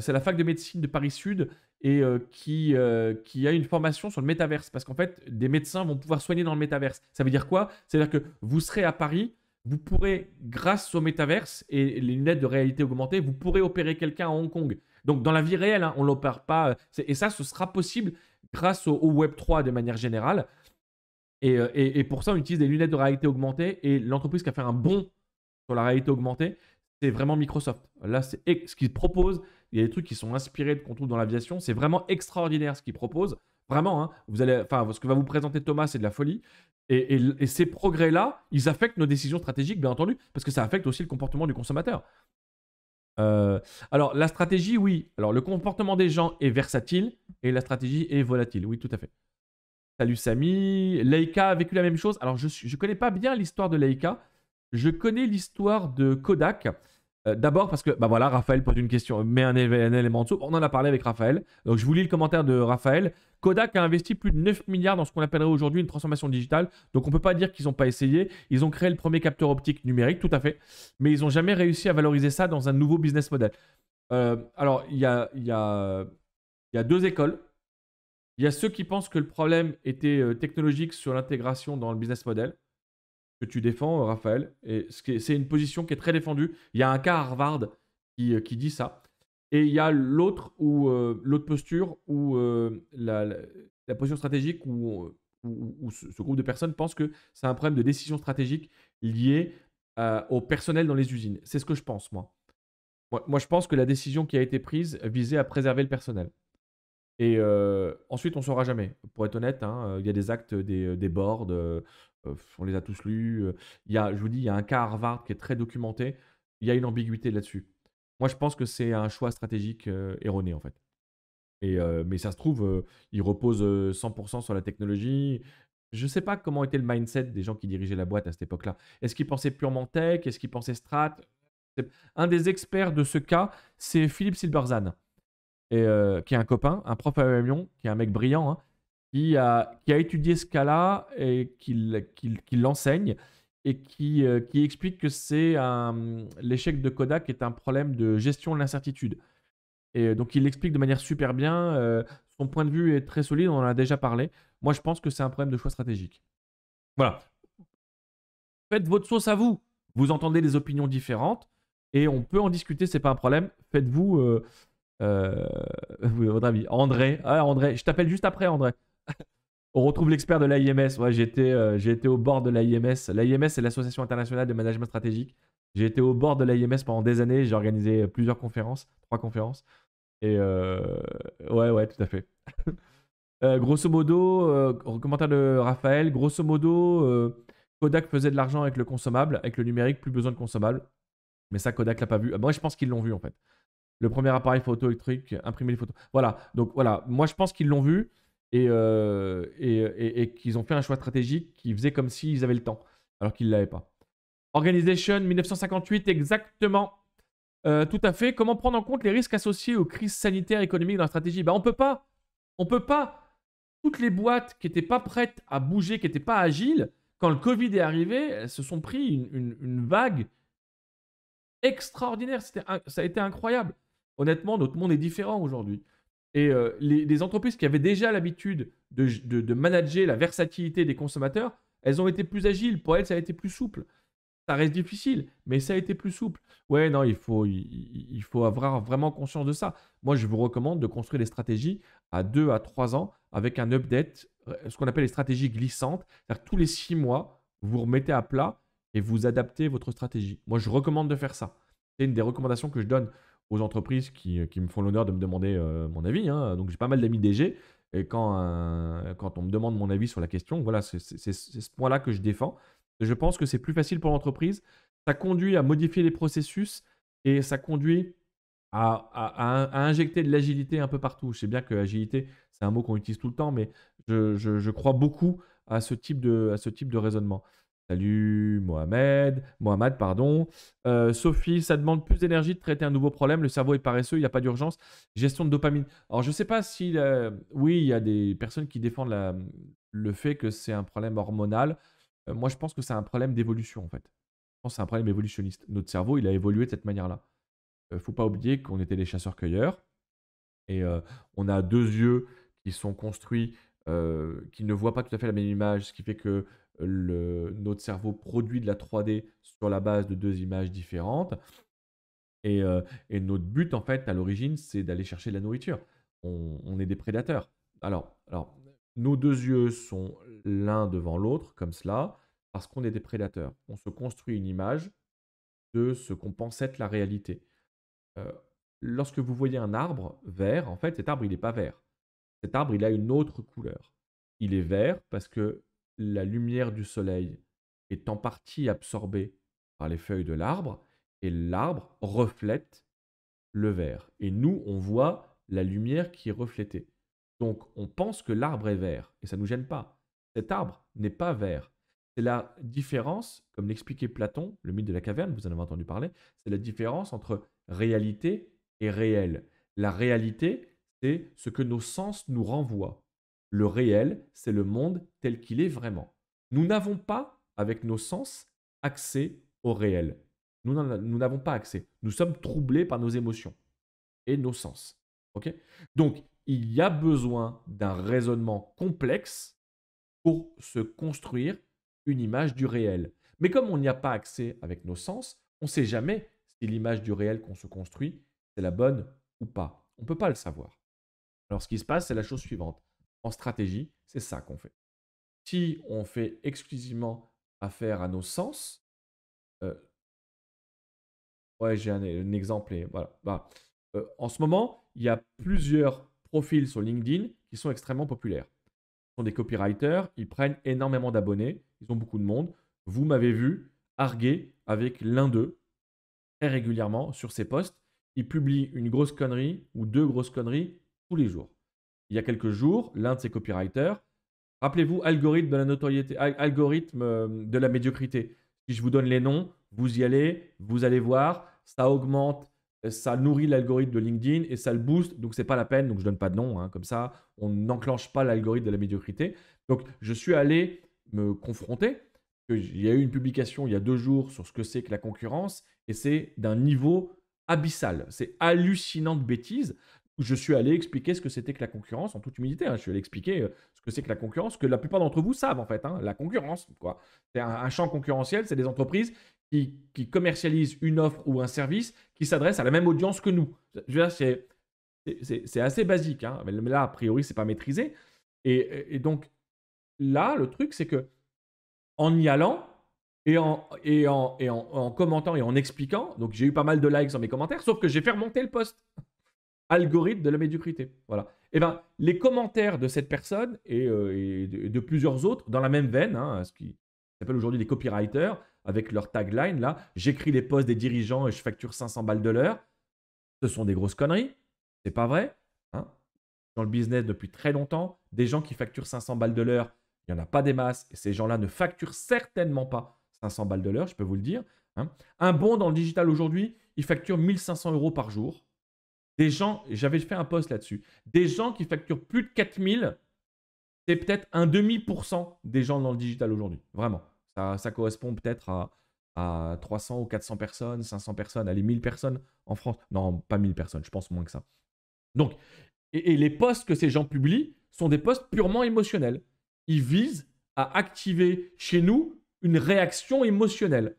c'est la fac de médecine de Paris Sud et euh, euh, qui, a une formation sur le métaverse. Parce qu'en fait, des médecins vont pouvoir soigner dans le métaverse. Ça veut dire quoi C'est-à-dire que vous serez à Paris, vous pourrez, grâce au métaverse et les lunettes de réalité augmentée, vous pourrez opérer quelqu'un à Hong Kong. Donc dans la vie réelle, hein, on ne l'opère pas. Euh, et ça, ce sera possible grâce au, Web 3 de manière générale. Et, et, pour ça, on utilise des lunettes de réalité augmentée. Et l'entreprise qui a fait un bond sur la réalité augmentée, c'est vraiment Microsoft. Là, c'est ce qu'ils proposent, il y a des trucs qui sont inspirés de qu'on dans l'aviation. C'est vraiment extraordinaire ce qu'ils proposent. Vraiment, hein. vous allez, ce que va vous présenter Thomas, c'est de la folie. Et, ces progrès-là, ils affectent nos décisions stratégiques, bien entendu, parce que ça affecte aussi le comportement du consommateur. Euh, alors, la stratégie, oui. Alors, le comportement des gens est versatile et la stratégie est volatile. Oui, tout à fait. Salut Samy. Leica a vécu la même chose. Alors, je ne connais pas bien l'histoire de Leica. Je connais l'histoire de Kodak. Euh, d'abord parce que, bah voilà, Raphaël pose une question, met un, élément en dessous. On en a parlé avec Raphaël. Donc je vous lis le commentaire de Raphaël. Kodak a investi plus de 9 milliards dans ce qu'on appellerait aujourd'hui une transformation digitale. Donc on ne peut pas dire qu'ils n'ont pas essayé. Ils ont créé le premier capteur optique numérique, tout à fait. Mais ils n'ont jamais réussi à valoriser ça dans un nouveau business model. Euh, alors, il y y a deux écoles. Il y a ceux qui pensent que le problème était euh, technologique sur l'intégration dans le business model que tu défends, euh, Raphaël. Et c'est une position qui est très défendue. Il y a un cas à Harvard qui, euh, qui dit ça. Et il y a l'autre ou euh, l'autre posture ou la, la, stratégique où, où, ce, groupe de personnes pense que c'est un problème de décision stratégique lié au personnel dans les usines. C'est ce que je pense, moi. moi. je pense que la décision qui a été prise visait à préserver le personnel. Et ensuite, on ne saura jamais. Pour être honnête, hein, il y a des actes des, des boards, euh, on les a tous lus. Il y a, je vous dis, il y a un cas Harvard qui est très documenté. Il y a une ambiguïté là-dessus. Moi, je pense que c'est un choix stratégique erroné, en fait. mais ça se trouve, il repose 100% sur la technologie. Je ne sais pas comment était le mindset des gens qui dirigeaient la boîte à cette époque-là. Est-ce qu'ils pensaient purement tech Est-ce qu'ils pensaient strat Un des experts de ce cas, c'est Philippe Silberzan, qui est un copain, un prof à Lyon, qui est un mec brillant, hein, qui a, qui a étudié ce cas-là et qui, l'enseigne et qui, euh, qui explique que c'est l'échec de Kodak est un problème de gestion de l'incertitude. Et donc il l'explique de manière super bien. Euh, son point de vue est très solide, on en a déjà parlé. Moi, je pense que c'est un problème de choix stratégique. Voilà. Faites votre sauce à vous. Vous entendez des opinions différentes et on peut en discuter, c'est pas un problème. Faites-vous euh, votre avis. André, ah, André, je t'appelle juste après, André. On retrouve l'expert de l'AIMS. Ouais, j'ai euh, été, au bord de l'AIMS. L'AIMS, c'est l'Association internationale de management stratégique. J'ai été au bord de l'AIMS pendant des années. J'ai organisé plusieurs conférences, trois conférences. Et euh, ouais, ouais, tout à fait. Euh, grosso modo, commentaire de Raphaël. Grosso modo, Kodak faisait de l'argent avec le consommable, avec le numérique, plus besoin de consommable. Mais ça, Kodak l'a pas vu. Moi, je pense qu'ils l'ont vu en fait. Le premier appareil photo électrique, imprimer les photos. Voilà. Donc voilà. Moi, je pense qu'ils l'ont vu. Euh, et, et, qu'ils ont fait un choix stratégique qui faisait comme s'ils avaient le temps, alors qu'ils ne l'avaient pas. Organization 1958, exactement. Euh, tout à fait. Comment prendre en compte les risques associés aux crises sanitaires, et économiques dans la stratégie ben, On peut pas. On peut pas. Toutes les boîtes qui n'étaient pas prêtes à bouger, qui n'étaient pas agiles, quand le Covid est arrivé, elles se sont pris une, une vague extraordinaire. Ça a été incroyable. Honnêtement, notre monde est différent aujourd'hui. Et euh, les, entreprises qui avaient déjà l'habitude de, de, manager la versatilité des consommateurs, elles ont été plus agiles. Pour elles, ça a été plus souple. Ça reste difficile, mais ça a été plus souple. Ouais, non, il faut, il, faut avoir vraiment conscience de ça. Moi, je vous recommande de construire des stratégies à 2 à 3 ans avec un update, euh, ce qu'on appelle les stratégies glissantes. C'est-à-dire tous les 6 mois, vous remettez à plat et vous adaptez votre stratégie. Moi, je recommande de faire ça. C'est une des recommandations que je donne aux entreprises qui, euh, qui me font l'honneur de me demander euh, mon avis. Hein. Donc j'ai pas mal d'amis DG. Et quand, quand on me demande mon avis sur la question, voilà, c'est ce point-là que je défends. Je pense que c'est plus facile pour l'entreprise. Ça conduit à modifier les processus et ça conduit à, à, à injecter de l'agilité un peu partout. Je sais bien que agilité, c'est un mot qu'on utilise tout le temps, mais je, je, je crois beaucoup à ce type de, à ce type de raisonnement. Salut Mohamed, Mohamed pardon. Euh, Sophie, ça demande plus d'énergie de traiter un nouveau problème. Le cerveau est paresseux, il n'y a pas d'urgence. Gestion de dopamine. Alors je ne sais pas si, euh, oui, il y a des personnes qui défendent la, le fait que c'est un problème hormonal. Euh, moi, je pense que c'est un problème d'évolution en fait. Je pense que c'est un problème évolutionniste. Notre cerveau, il a évolué de cette manière-là. il ne faut pas oublier qu'on était des chasseurs-cueilleurs et on a deux yeux qui sont construits, qui ne voient pas tout à fait la même image, ce qui fait que le, notre cerveau produit de la 3D sur la base de deux images différentes. Euh, et, notre but, en fait, à l'origine, c'est d'aller chercher de la nourriture. On, est des prédateurs. Alors, alors, nos deux yeux sont l'un devant l'autre, comme cela, parce qu'on est des prédateurs. On se construit une image de ce qu'on pense être la réalité. Euh, lorsque vous voyez un arbre vert, en fait, cet arbre, il n'est pas vert. Cet arbre, il a une autre couleur. Il est vert parce que la lumière du soleil est en partie absorbée par les feuilles de l'arbre et l'arbre reflète le vert. Et nous, on voit la lumière qui est reflétée. Donc on pense que l'arbre est vert et ça ne nous gêne pas. Cet arbre n'est pas vert. C'est la différence, comme l'expliquait Platon, le mythe de la caverne, vous en avez entendu parler, c'est la différence entre réalité et réel. La réalité, c'est ce que nos sens nous renvoient. Le réel, c'est le monde tel qu'il est vraiment. Nous n'avons pas, avec nos sens, accès au réel. Nous n'avons pas accès. Nous sommes troublés par nos émotions et nos sens. Donc, il y a besoin d'un raisonnement complexe pour se construire une image du réel. Mais comme on n'y a pas accès avec nos sens, on ne sait jamais si l'image du réel qu'on se construit, c'est la bonne ou pas. On ne peut pas le savoir. Alors, ce qui se passe, c'est la chose suivante en stratégie, c'est ça qu'on fait. Si on fait exclusivement affaire à nos sens, euh, ouais, j'ai un, exemple voilà. Bah, euh, en ce moment, il y a plusieurs profils sur LinkedIn qui sont extrêmement populaires. Ce sont des copywriters, ils prennent énormément d'abonnés, ils ont beaucoup de monde. Vous m'avez vu arguer avec l'un d'eux très régulièrement sur ses posts. Il publie une grosse connerie ou deux grosses conneries tous les jours il y a quelques jours, l'un de ses copywriters. Rappelez-vous, algorithme de la notoriété, algorithme euh, de la médiocrité. Si je vous donne les noms, vous y allez, vous allez voir, ça augmente, ça nourrit l'algorithme de LinkedIn et ça le booste. Donc, c'est pas la peine. Donc, je donne pas de nom. Hein, comme ça, on n'enclenche pas l'algorithme de la médiocrité. Donc, je suis allé me confronter. Il y a eu une publication il y a deux jours sur ce que c'est que la concurrence et c'est d'un niveau abyssal. C'est hallucinante de je suis allé expliquer ce que c'était que la concurrence en toute humilité. Hein. Je suis allé expliquer euh, ce que c'est que la concurrence, que la plupart d'entre vous savent en fait. Hein. la concurrence, quoi. C'est un, champ concurrentiel, c'est des entreprises qui, commercialisent une offre ou un service qui s'adresse à la même audience que nous. c'est assez basique. Hein. Mais là, a priori, c'est pas maîtrisé. Et, donc là, le truc, c'est que en y allant et en, et et en, en commentant et en expliquant, donc j'ai eu pas mal de likes dans mes commentaires, sauf que j'ai fait remonter le poste algorithme de la médiocrité. Voilà. Et eh ben, les commentaires de cette personne euh, et, de, plusieurs autres, dans la même veine, hein, ce qui s'appelle aujourd'hui les copywriters, avec leur tagline là, j'écris les posts des dirigeants et je facture 500 balles de l'heure. Ce sont des grosses conneries, c'est pas vrai. Hein. Dans le business depuis très longtemps, des gens qui facturent 500 balles de l'heure, il n'y en a pas des masses. Et ces gens-là ne facturent certainement pas 500 balles de l'heure, je peux vous le dire. Hein. Un bon dans le digital aujourd'hui, il facture 1500 euros par jour. Des gens, j'avais fait un post là-dessus, des gens qui facturent plus de 4000, c'est peut-être un demi pour cent des gens dans le digital aujourd'hui. Vraiment. Ça, correspond peut-être à, 300 ou 400 personnes, 500 personnes, allez, 1000 personnes en France. Non, pas 1000 personnes, je pense moins que ça. Donc, et, les posts que ces gens publient sont des posts purement émotionnels. Ils visent à activer chez nous une réaction émotionnelle.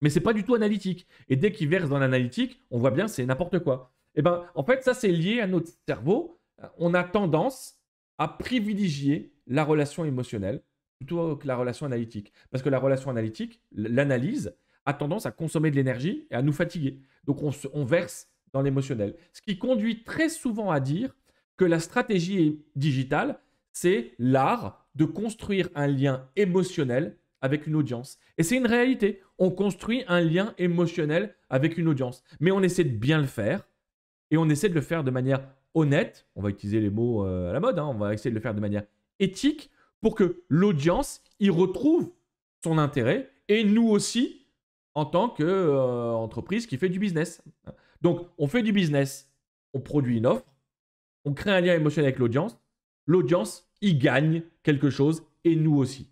Mais ce n'est pas du tout analytique. Et dès qu'ils versent dans l'analytique, on voit bien c'est n'importe quoi. Eh ben, en fait, ça, c'est lié à notre cerveau. Euh, on a tendance à privilégier la relation émotionnelle plutôt que la relation analytique. Parce que la relation analytique, l'analyse, a tendance à consommer de l'énergie et à nous fatiguer. Donc, on verse dans l'émotionnel. Ce qui conduit très souvent à dire que la stratégie digitale, c'est l'art de construire un lien émotionnel avec une audience. Et c'est une réalité. On construit un lien émotionnel avec une audience. Mais on essaie de bien le faire et on essaie de le faire de manière honnête, on va utiliser les mots euh, à la mode, hein. on va essayer de le faire de manière éthique pour que l'audience y retrouve son intérêt et nous aussi en tant qu'entreprise euh, qui fait du business. Donc on fait du business, on produit une offre, on crée un lien émotionnel avec l'audience, l'audience y gagne quelque chose et nous aussi.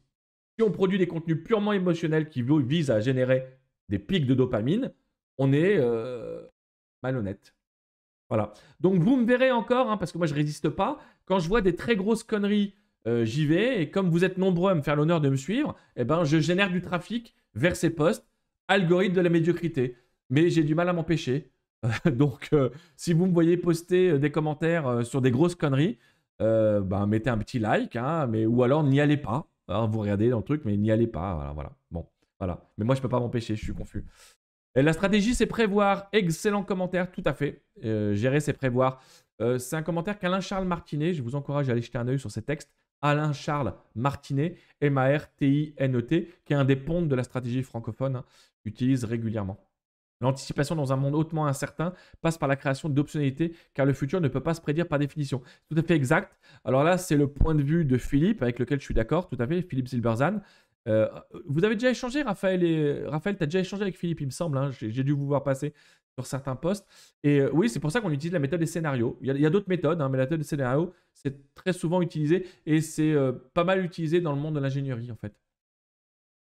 Si on produit des contenus purement émotionnels qui visent à générer des pics de dopamine, on est euh, malhonnête. Voilà. Donc vous me verrez encore, hein, parce que moi je résiste pas. Quand je vois des très grosses conneries, euh, j'y vais. Et comme vous êtes nombreux à me faire l'honneur de me suivre, eh ben, je génère du trafic vers ces postes. Algorithme de la médiocrité. Mais j'ai du mal à m'empêcher. Donc euh, si vous me voyez poster euh, des commentaires sur des grosses conneries, ben, mettez un petit like, hein, mais, ou alors n'y allez pas. vous regardez dans le truc, mais n'y allez pas. Voilà, voilà. Bon, voilà. Mais moi, je ne peux pas m'empêcher, je suis confus. La stratégie, c'est prévoir. Excellent commentaire, tout à fait. Euh, gérer, c'est prévoir. Euh, c'est un commentaire qu'Alain Charles Martinet, je vous encourage à aller jeter un œil sur ces textes. Alain Charles Martinet, M-A-R-T-I-N-E-T, e qui est un des pontes de la stratégie francophone, hein, utilise régulièrement. L'anticipation dans un monde hautement incertain passe par la création d'optionnalités, car le futur ne peut pas se prédire par définition. Tout à fait exact. Alors là, c'est le point de vue de Philippe, avec lequel je suis d'accord, tout à fait, Philippe Silberzan. Euh, vous avez déjà échangé, Raphaël euh, Raphaël, tu as déjà échangé avec Philippe, il me semble. Hein, j'ai dû vous voir passer sur certains postes. Et euh, oui, c'est pour ça qu'on utilise la méthode des scénarios. Il y a, d'autres méthodes, hein, mais la méthode des scénarios, c'est très souvent utilisé et c'est pas mal utilisé dans le monde de l'ingénierie, en fait.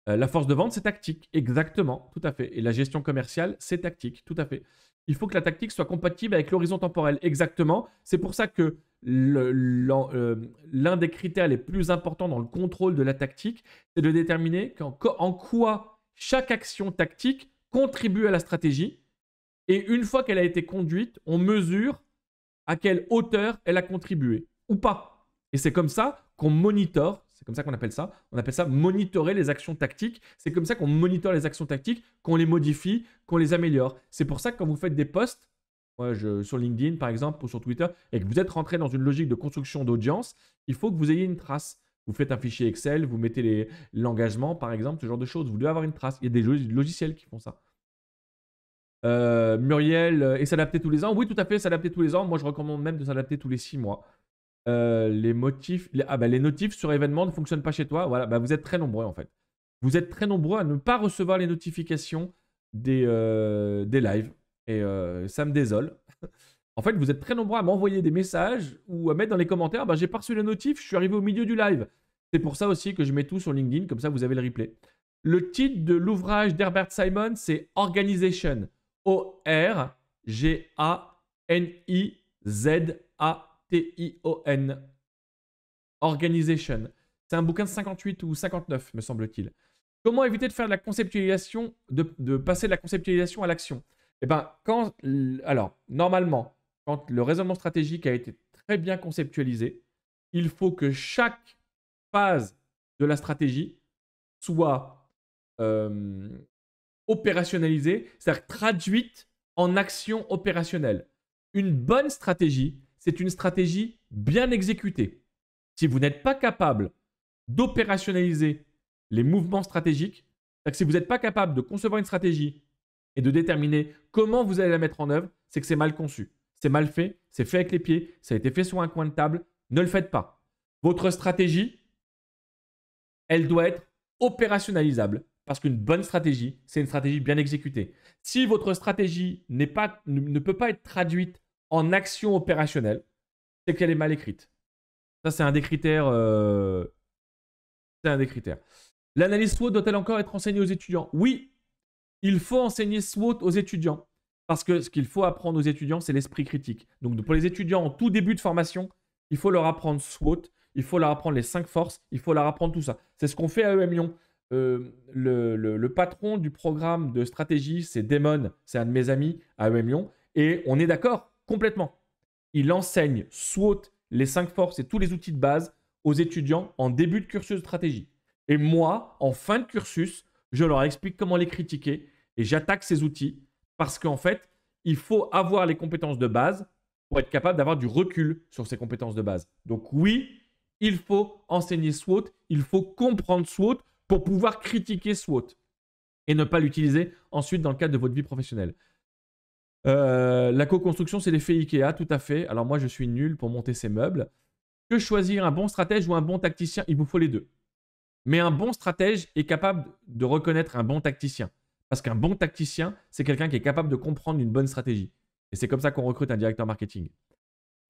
la force de vente, c'est tactique, exactement, tout à fait. Et la gestion commerciale, c'est tactique, tout à fait. Il faut que la tactique soit compatible avec l'horizon temporel, exactement. C'est pour ça que euh, l'un des critères les plus importants dans le contrôle de la tactique, c'est de déterminer en, quoi chaque action tactique contribue à la stratégie. Et une fois qu'elle a été conduite, on mesure à quelle hauteur elle a contribué ou pas. Et c'est comme ça qu'on monitore, c'est comme ça qu'on appelle ça, on appelle ça monitorer les actions tactiques, c'est comme ça qu'on monitore les actions tactiques, qu'on les modifie, qu'on les améliore. C'est pour ça que quand vous faites des postes, moi, sur LinkedIn par exemple ou sur Twitter, et que vous êtes rentré dans une logique de construction d'audience, il faut que vous ayez une trace. Vous faites un fichier Excel, vous mettez l'engagement par exemple, ce genre de choses. Vous devez avoir une trace. Il y a des logiciels qui font ça. Euh, Muriel, euh, et s'adapter tous les ans Oui, tout à fait, s'adapter tous les ans. Moi, je recommande même de s'adapter tous les six mois. Euh, les motifs, les, ah bah, les notifs sur événements ne fonctionnent pas chez toi. Voilà, bah, vous êtes très nombreux en fait. Vous êtes très nombreux à ne pas recevoir les notifications des, des lives. Et euh, ça me désole. en fait, vous êtes très nombreux à m'envoyer des messages ou à mettre dans les commentaires bah, j'ai pas reçu le notif, je suis arrivé au milieu du live. C'est pour ça aussi que je mets tout sur LinkedIn, comme ça vous avez le replay. Le titre de l'ouvrage d'Herbert Simon, c'est Organization. O-R-G-A-N-I-Z-A-T-I-O-N. Organization. C'est un bouquin de 58 ou 59, me semble-t-il. Comment éviter de faire de la conceptualisation, de passer de la conceptualisation à l'action eh ben, quand, alors, normalement, quand le raisonnement stratégique a été très bien conceptualisé, il faut que chaque phase de la stratégie soit euh, opérationnalisée, c'est-à-dire traduite en action opérationnelle. Une bonne stratégie, c'est une stratégie bien exécutée. Si vous n'êtes pas capable d'opérationnaliser les mouvements stratégiques, c'est-à-dire que si vous n'êtes pas capable de concevoir une stratégie, et de déterminer comment vous allez la mettre en œuvre, c'est que c'est mal conçu. C'est mal fait, c'est fait avec les pieds, ça a été fait sur un coin de table. Ne le faites pas. Votre stratégie, elle doit être opérationnalisable. Parce qu'une bonne stratégie, c'est une stratégie bien exécutée. Si votre stratégie pas, ne peut pas être traduite en action opérationnelle, c'est qu'elle est mal écrite. Ça, c'est un des critères. Euh, c'est un des critères. L'analyse SWOT doit-elle encore être enseignée aux étudiants Oui, il faut enseigner SWOT aux étudiants. Parce que ce qu'il faut apprendre aux étudiants, c'est l'esprit critique. Donc pour les étudiants en tout début de formation, il faut leur apprendre SWOT, il faut leur apprendre les cinq forces, il faut leur apprendre tout ça. C'est ce qu'on fait à EM Lyon. Euh, le, patron du programme de stratégie, c'est Damon, c'est un de mes amis à EM Lyon. Et on est d'accord complètement. Il enseigne SWOT, les cinq forces et tous les outils de base aux étudiants en début de cursus de stratégie. Et moi, en fin de cursus, je leur explique comment les critiquer, et j'attaque ces outils parce qu'en fait, il faut avoir les compétences de base pour être capable d'avoir du recul sur ces compétences de base. Donc oui, il faut enseigner SWOT, il faut comprendre SWOT pour pouvoir critiquer SWOT et ne pas l'utiliser ensuite dans le cadre de votre vie professionnelle. Euh, la co-construction, c'est l'effet IKEA, tout à fait. Alors moi, je suis nul pour monter ces meubles. Que choisir un bon stratège ou un bon tacticien Il vous faut les deux. Mais un bon stratège est capable de reconnaître un bon tacticien. Parce qu'un bon tacticien, c'est quelqu'un qui est capable de comprendre une bonne stratégie. Et c'est comme ça qu'on recrute un directeur marketing.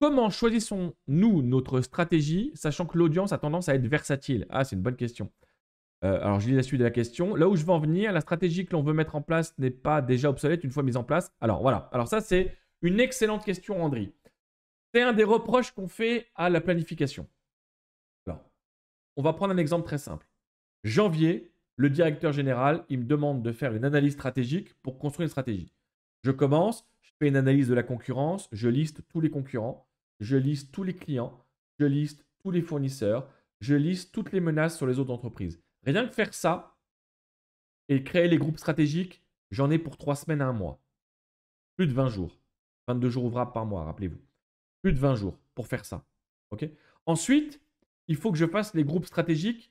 Comment choisissons-nous notre stratégie, sachant que l'audience a tendance à être versatile Ah, c'est une bonne question. Euh, alors, je lis la suite de la question. Là où je veux en venir, la stratégie que l'on veut mettre en place n'est pas déjà obsolète une fois mise en place. Alors, voilà. Alors, ça, c'est une excellente question, Andri. C'est un des reproches qu'on fait à la planification. Alors, on va prendre un exemple très simple. Janvier, le directeur général, il me demande de faire une analyse stratégique pour construire une stratégie. Je commence, je fais une analyse de la concurrence, je liste tous les concurrents, je liste tous les clients, je liste tous les fournisseurs, je liste toutes les menaces sur les autres entreprises. Rien que faire ça et créer les groupes stratégiques, j'en ai pour trois semaines à un mois. Plus de 20 jours. 22 jours ouvrables par mois, rappelez-vous. Plus de 20 jours pour faire ça. ok Ensuite, il faut que je fasse les groupes stratégiques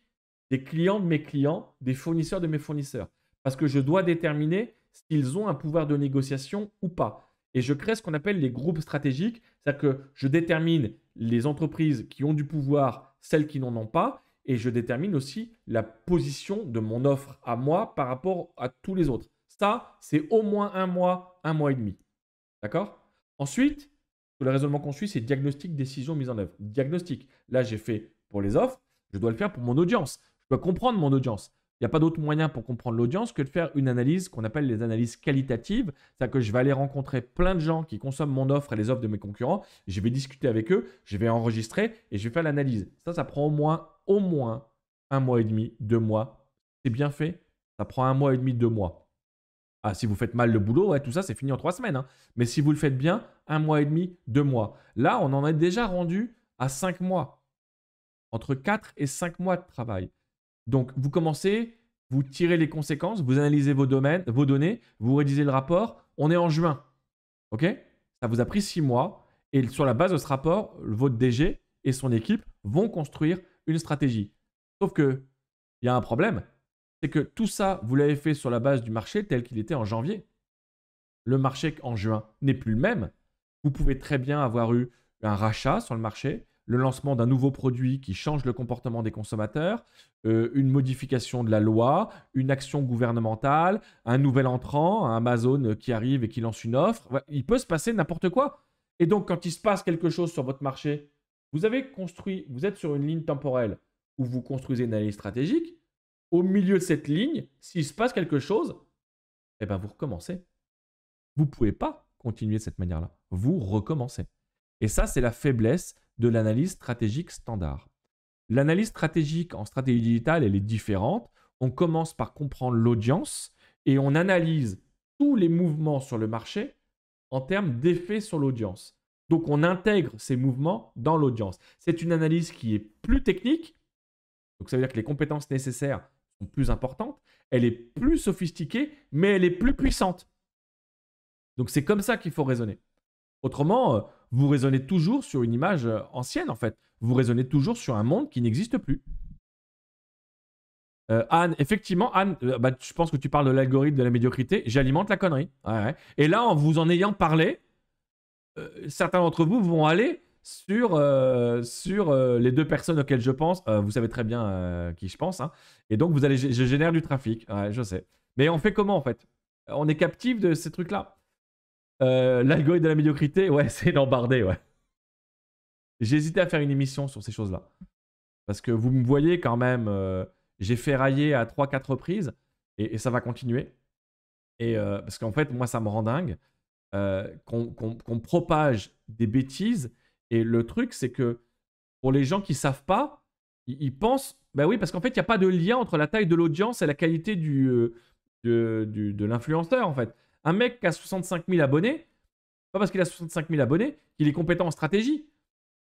des clients de mes clients, des fournisseurs de mes fournisseurs. Parce que je dois déterminer s'ils ont un pouvoir de négociation ou pas. Et je crée ce qu'on appelle les groupes stratégiques, c'est-à-dire que je détermine les entreprises qui ont du pouvoir, celles qui n'en ont pas, et je détermine aussi la position de mon offre à moi par rapport à tous les autres. Ça, c'est au moins un mois, un mois et demi. D'accord Ensuite, le raisonnement qu'on suit, c'est diagnostic, décision, mise en œuvre. Diagnostic. Là, j'ai fait pour les offres, je dois le faire pour mon audience. Je dois comprendre mon audience. Il n'y a pas d'autre moyen pour comprendre l'audience que de faire une analyse qu'on appelle les analyses qualitatives. C'est-à-dire que je vais aller rencontrer plein de gens qui consomment mon offre et les offres de mes concurrents. Je vais discuter avec eux, je vais enregistrer et je vais faire l'analyse. Ça, ça prend au moins, au moins un mois et demi, deux mois. C'est bien fait. Ça prend un mois et demi, deux mois. Ah, si vous faites mal le boulot, ouais, tout ça, c'est fini en trois semaines. Hein. Mais si vous le faites bien, un mois et demi, deux mois. Là, on en est déjà rendu à cinq mois. Entre quatre et cinq mois de travail. Donc, vous commencez, vous tirez les conséquences, vous analysez vos, domaines, vos données, vous rédisez le rapport. On est en juin. OK Ça vous a pris six mois. Et sur la base de ce rapport, votre DG et son équipe vont construire une stratégie. Sauf que il y a un problème, c'est que tout ça, vous l'avez fait sur la base du marché tel qu'il était en janvier. Le marché en juin n'est plus le même. Vous pouvez très bien avoir eu un rachat sur le marché, le lancement d'un nouveau produit qui change le comportement des consommateurs, euh, une modification de la loi, une action gouvernementale, un nouvel entrant, Amazon qui arrive et qui lance une offre. il peut se passer n'importe quoi. Et donc, quand il se passe quelque chose sur votre marché, vous avez construit, vous êtes sur une ligne temporelle où vous construisez une analyse stratégique. Au milieu de cette ligne, s'il se passe quelque chose, eh ben vous recommencez. Vous ne pouvez pas continuer de cette manière-là. Vous recommencez. Et ça, c'est la faiblesse de l'analyse stratégique standard. L'analyse stratégique en stratégie digitale, elle est différente. On commence par comprendre l'audience et on analyse tous les mouvements sur le marché en termes d'effet sur l'audience. Donc on intègre ces mouvements dans l'audience. C'est une analyse qui est plus technique, donc ça veut dire que les compétences nécessaires sont plus importantes, elle est plus sophistiquée, mais elle est plus puissante. Donc c'est comme ça qu'il faut raisonner. Autrement, euh, vous raisonnez toujours sur une image euh, ancienne, en fait. Vous raisonnez toujours sur un monde qui n'existe plus. Euh, Anne, effectivement, Anne, bah, je pense que tu parles de l'algorithme de la médiocrité. J'alimente la connerie. Et là, en vous en ayant parlé, certains d'entre vous vont aller sur, sur les deux personnes auxquelles je pense. vous savez très bien qui je pense. Hein. Et donc, vous allez, je génère du trafic. je sais. Mais on fait comment, en fait On est captif de ces trucs-là. Euh, l'algorithme de la médiocrité, ouais, c'est l'embardé, ouais. J'ai hésité à faire une émission sur ces choses-là. Parce que vous me voyez quand même, euh, j'ai fait à 3-4 reprises et, ça va continuer. Et euh, parce qu'en fait, moi, ça me rend dingue qu'on propage des bêtises. Et le truc, c'est que pour les gens qui savent pas, ils, pensent, ben oui, parce qu'en fait, il n'y a pas de lien entre la taille de l'audience et la qualité du, de, de l'influenceur, en fait. Un mec qui a 65 000 abonnés, pas parce qu'il a 65 000 abonnés qu'il est compétent en stratégie.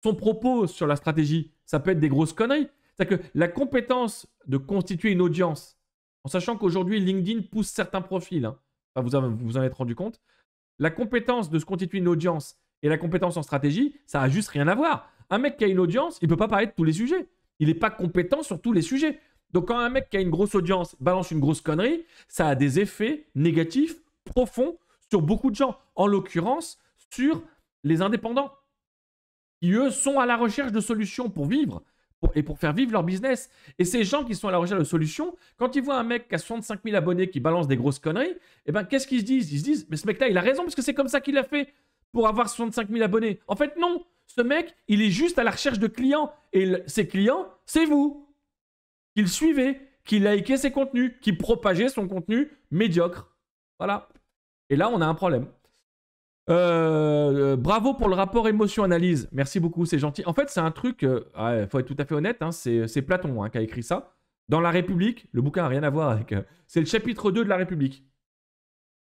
Son propos sur la stratégie, ça peut être des grosses conneries. C'est-à-dire que la compétence de constituer une audience, en sachant qu'aujourd'hui LinkedIn pousse certains profils, hein, vous, vous en êtes rendu compte, la compétence de se constituer une audience et la compétence en stratégie, ça a juste rien à voir. Un mec qui a une audience, il ne peut pas parler de tous les sujets. Il n'est pas compétent sur tous les sujets. Donc quand un mec qui a une grosse audience balance une grosse connerie, ça a des effets négatifs profond sur beaucoup de gens, en l'occurrence sur les indépendants, qui eux sont à la recherche de solutions pour vivre et pour faire vivre leur business. Et ces gens qui sont à la recherche de solutions, quand ils voient un mec qui a 65 000 abonnés qui balance des grosses conneries, eh ben qu'est-ce qu'ils se disent Ils se disent, mais ce mec-là, il a raison parce que c'est comme ça qu'il a fait pour avoir 65 000 abonnés. En fait, non, ce mec, il est juste à la recherche de clients. Et ses clients, c'est vous, qu'il suivez, qui likez ses contenus, qui propagez son contenu médiocre. Voilà. Et là, on a un problème. Euh, euh, bravo pour le rapport émotion-analyse. Merci beaucoup, c'est gentil. En fait, c'est un truc, euh, il faut être tout à fait honnête, hein, c'est Platon hein, qui a écrit ça. Dans La République, le bouquin n'a rien à voir avec. c'est le chapitre 2 de La République.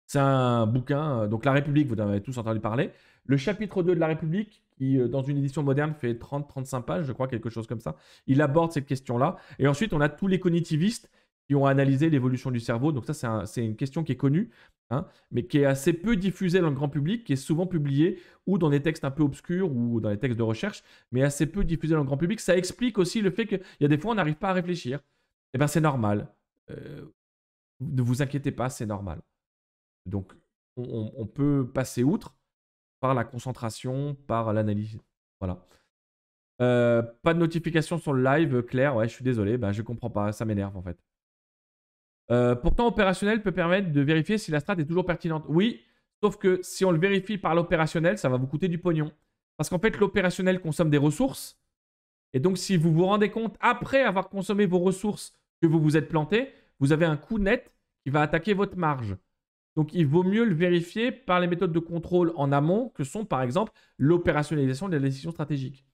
C'est un bouquin, donc La République, vous en avez tous entendu parler. Le chapitre 2 de La République, qui dans une édition moderne fait 30-35 pages, je crois, quelque chose comme ça, il aborde cette question-là. Et ensuite, on a tous les cognitivistes qui ont analysé l'évolution du cerveau. Donc ça, c'est une question qui est connue, hein, mais qui est assez peu diffusée dans le grand public, qui est souvent publiée ou dans des textes un peu obscurs ou dans les textes de recherche, mais assez peu diffusée dans le grand public. Ça explique aussi le fait qu'il y a des fois, on n'arrive pas à réfléchir. Eh bien, c'est normal. Euh, ne vous inquiétez pas, c'est normal. Donc, on, peut passer outre par la concentration, par l'analyse. Voilà. Euh, pas de notification sur le live, Claire. Ouais, je suis désolé. Ben, je comprends pas. Ça m'énerve en fait. Euh, pourtant, opérationnel peut permettre de vérifier si la strat est toujours pertinente. Oui, sauf que si on le vérifie par l'opérationnel, ça va vous coûter du pognon. Parce qu'en fait, l'opérationnel consomme des ressources. Et donc, si vous vous rendez compte, après avoir consommé vos ressources, que vous vous êtes planté, vous avez un coût net qui va attaquer votre marge. Donc, il vaut mieux le vérifier par les méthodes de contrôle en amont, que sont par exemple l'opérationnalisation des décisions stratégiques.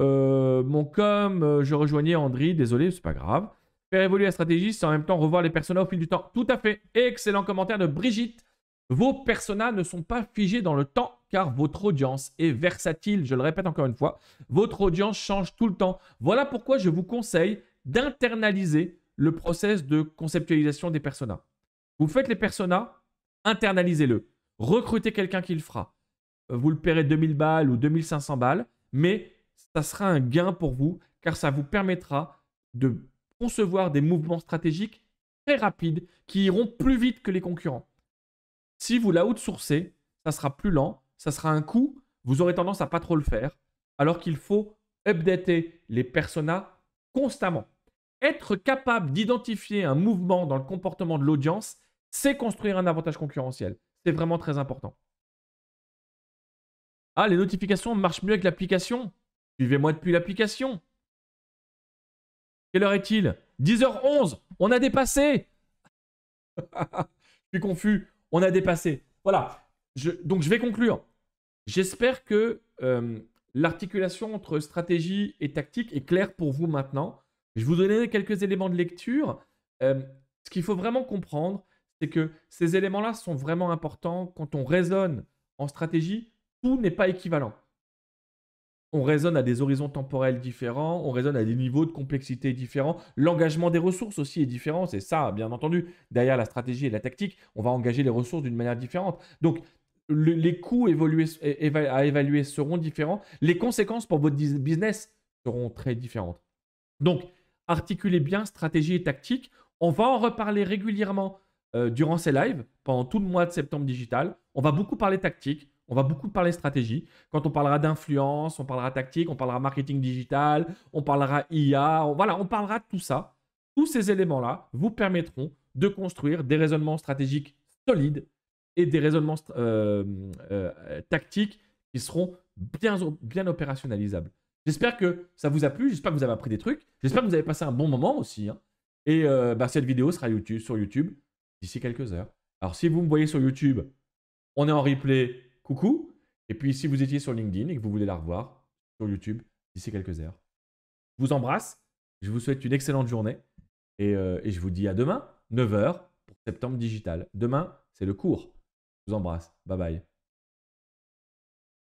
Euh, mon euh, je rejoignais Andri, désolé, c'est pas grave. Faire évoluer la stratégie, c'est en même temps revoir les personas au fil du temps. Tout à fait. Excellent commentaire de Brigitte. Vos personas ne sont pas figés dans le temps car votre audience est versatile. Je le répète encore une fois, votre audience change tout le temps. Voilà pourquoi je vous conseille d'internaliser le process de conceptualisation des personas. Vous faites les personas, internalisez-le. Recrutez quelqu'un qui le fera. Vous le paierez 2000 balles ou 2500 balles, mais ça sera un gain pour vous car ça vous permettra de concevoir des mouvements stratégiques très rapides qui iront plus vite que les concurrents. Si vous la l'outsourcez, ça sera plus lent, ça sera un coût, vous aurez tendance à pas trop le faire, alors qu'il faut updater les personas constamment. Être capable d'identifier un mouvement dans le comportement de l'audience, c'est construire un avantage concurrentiel. C'est vraiment très important. Ah, les notifications marchent mieux avec l'application Suivez-moi depuis l'application. Quelle heure est-il 10h11 On a dépassé Je suis confus. On a dépassé. Voilà. donc je vais conclure. J'espère que euh, l'articulation entre stratégie et tactique est claire pour vous maintenant. Je vous donnerai quelques éléments de lecture. Euh, ce qu'il faut vraiment comprendre, c'est que ces éléments-là sont vraiment importants. Quand on raisonne en stratégie, tout n'est pas équivalent on raisonne à des horizons temporels différents, on raisonne à des niveaux de complexité différents, l'engagement des ressources aussi est différent, c'est ça, bien entendu, derrière la stratégie et la tactique, on va engager les ressources d'une manière différente. Donc, les coûts à évaluer seront différents, les conséquences pour votre business seront très différentes. Donc, articulez bien stratégie et tactique, on va en reparler régulièrement euh, durant ces lives, pendant tout le mois de septembre digital, on va beaucoup parler tactique, on va beaucoup parler stratégie. Quand on parlera d'influence, on parlera tactique, on parlera marketing digital, on parlera IA, voilà, on parlera de tout ça. Tous ces éléments-là vous permettront de construire des raisonnements stratégiques solides et des raisonnements euh, euh, tactiques qui seront bien, bien opérationnalisables. J'espère que ça vous a plu, j'espère que vous avez appris des trucs, j'espère que vous avez passé un bon moment aussi. Hein. Et euh, bah, cette vidéo sera YouTube, sur YouTube d'ici quelques heures. Alors si vous me voyez sur YouTube, on est en replay coucou. Et puis si vous étiez sur LinkedIn et que vous voulez la revoir sur YouTube d'ici quelques heures. Je vous embrasse, je vous souhaite une excellente journée et, euh, je vous dis à demain, 9h pour Septembre Digital. Demain, c'est le cours. Je vous embrasse. Bye bye.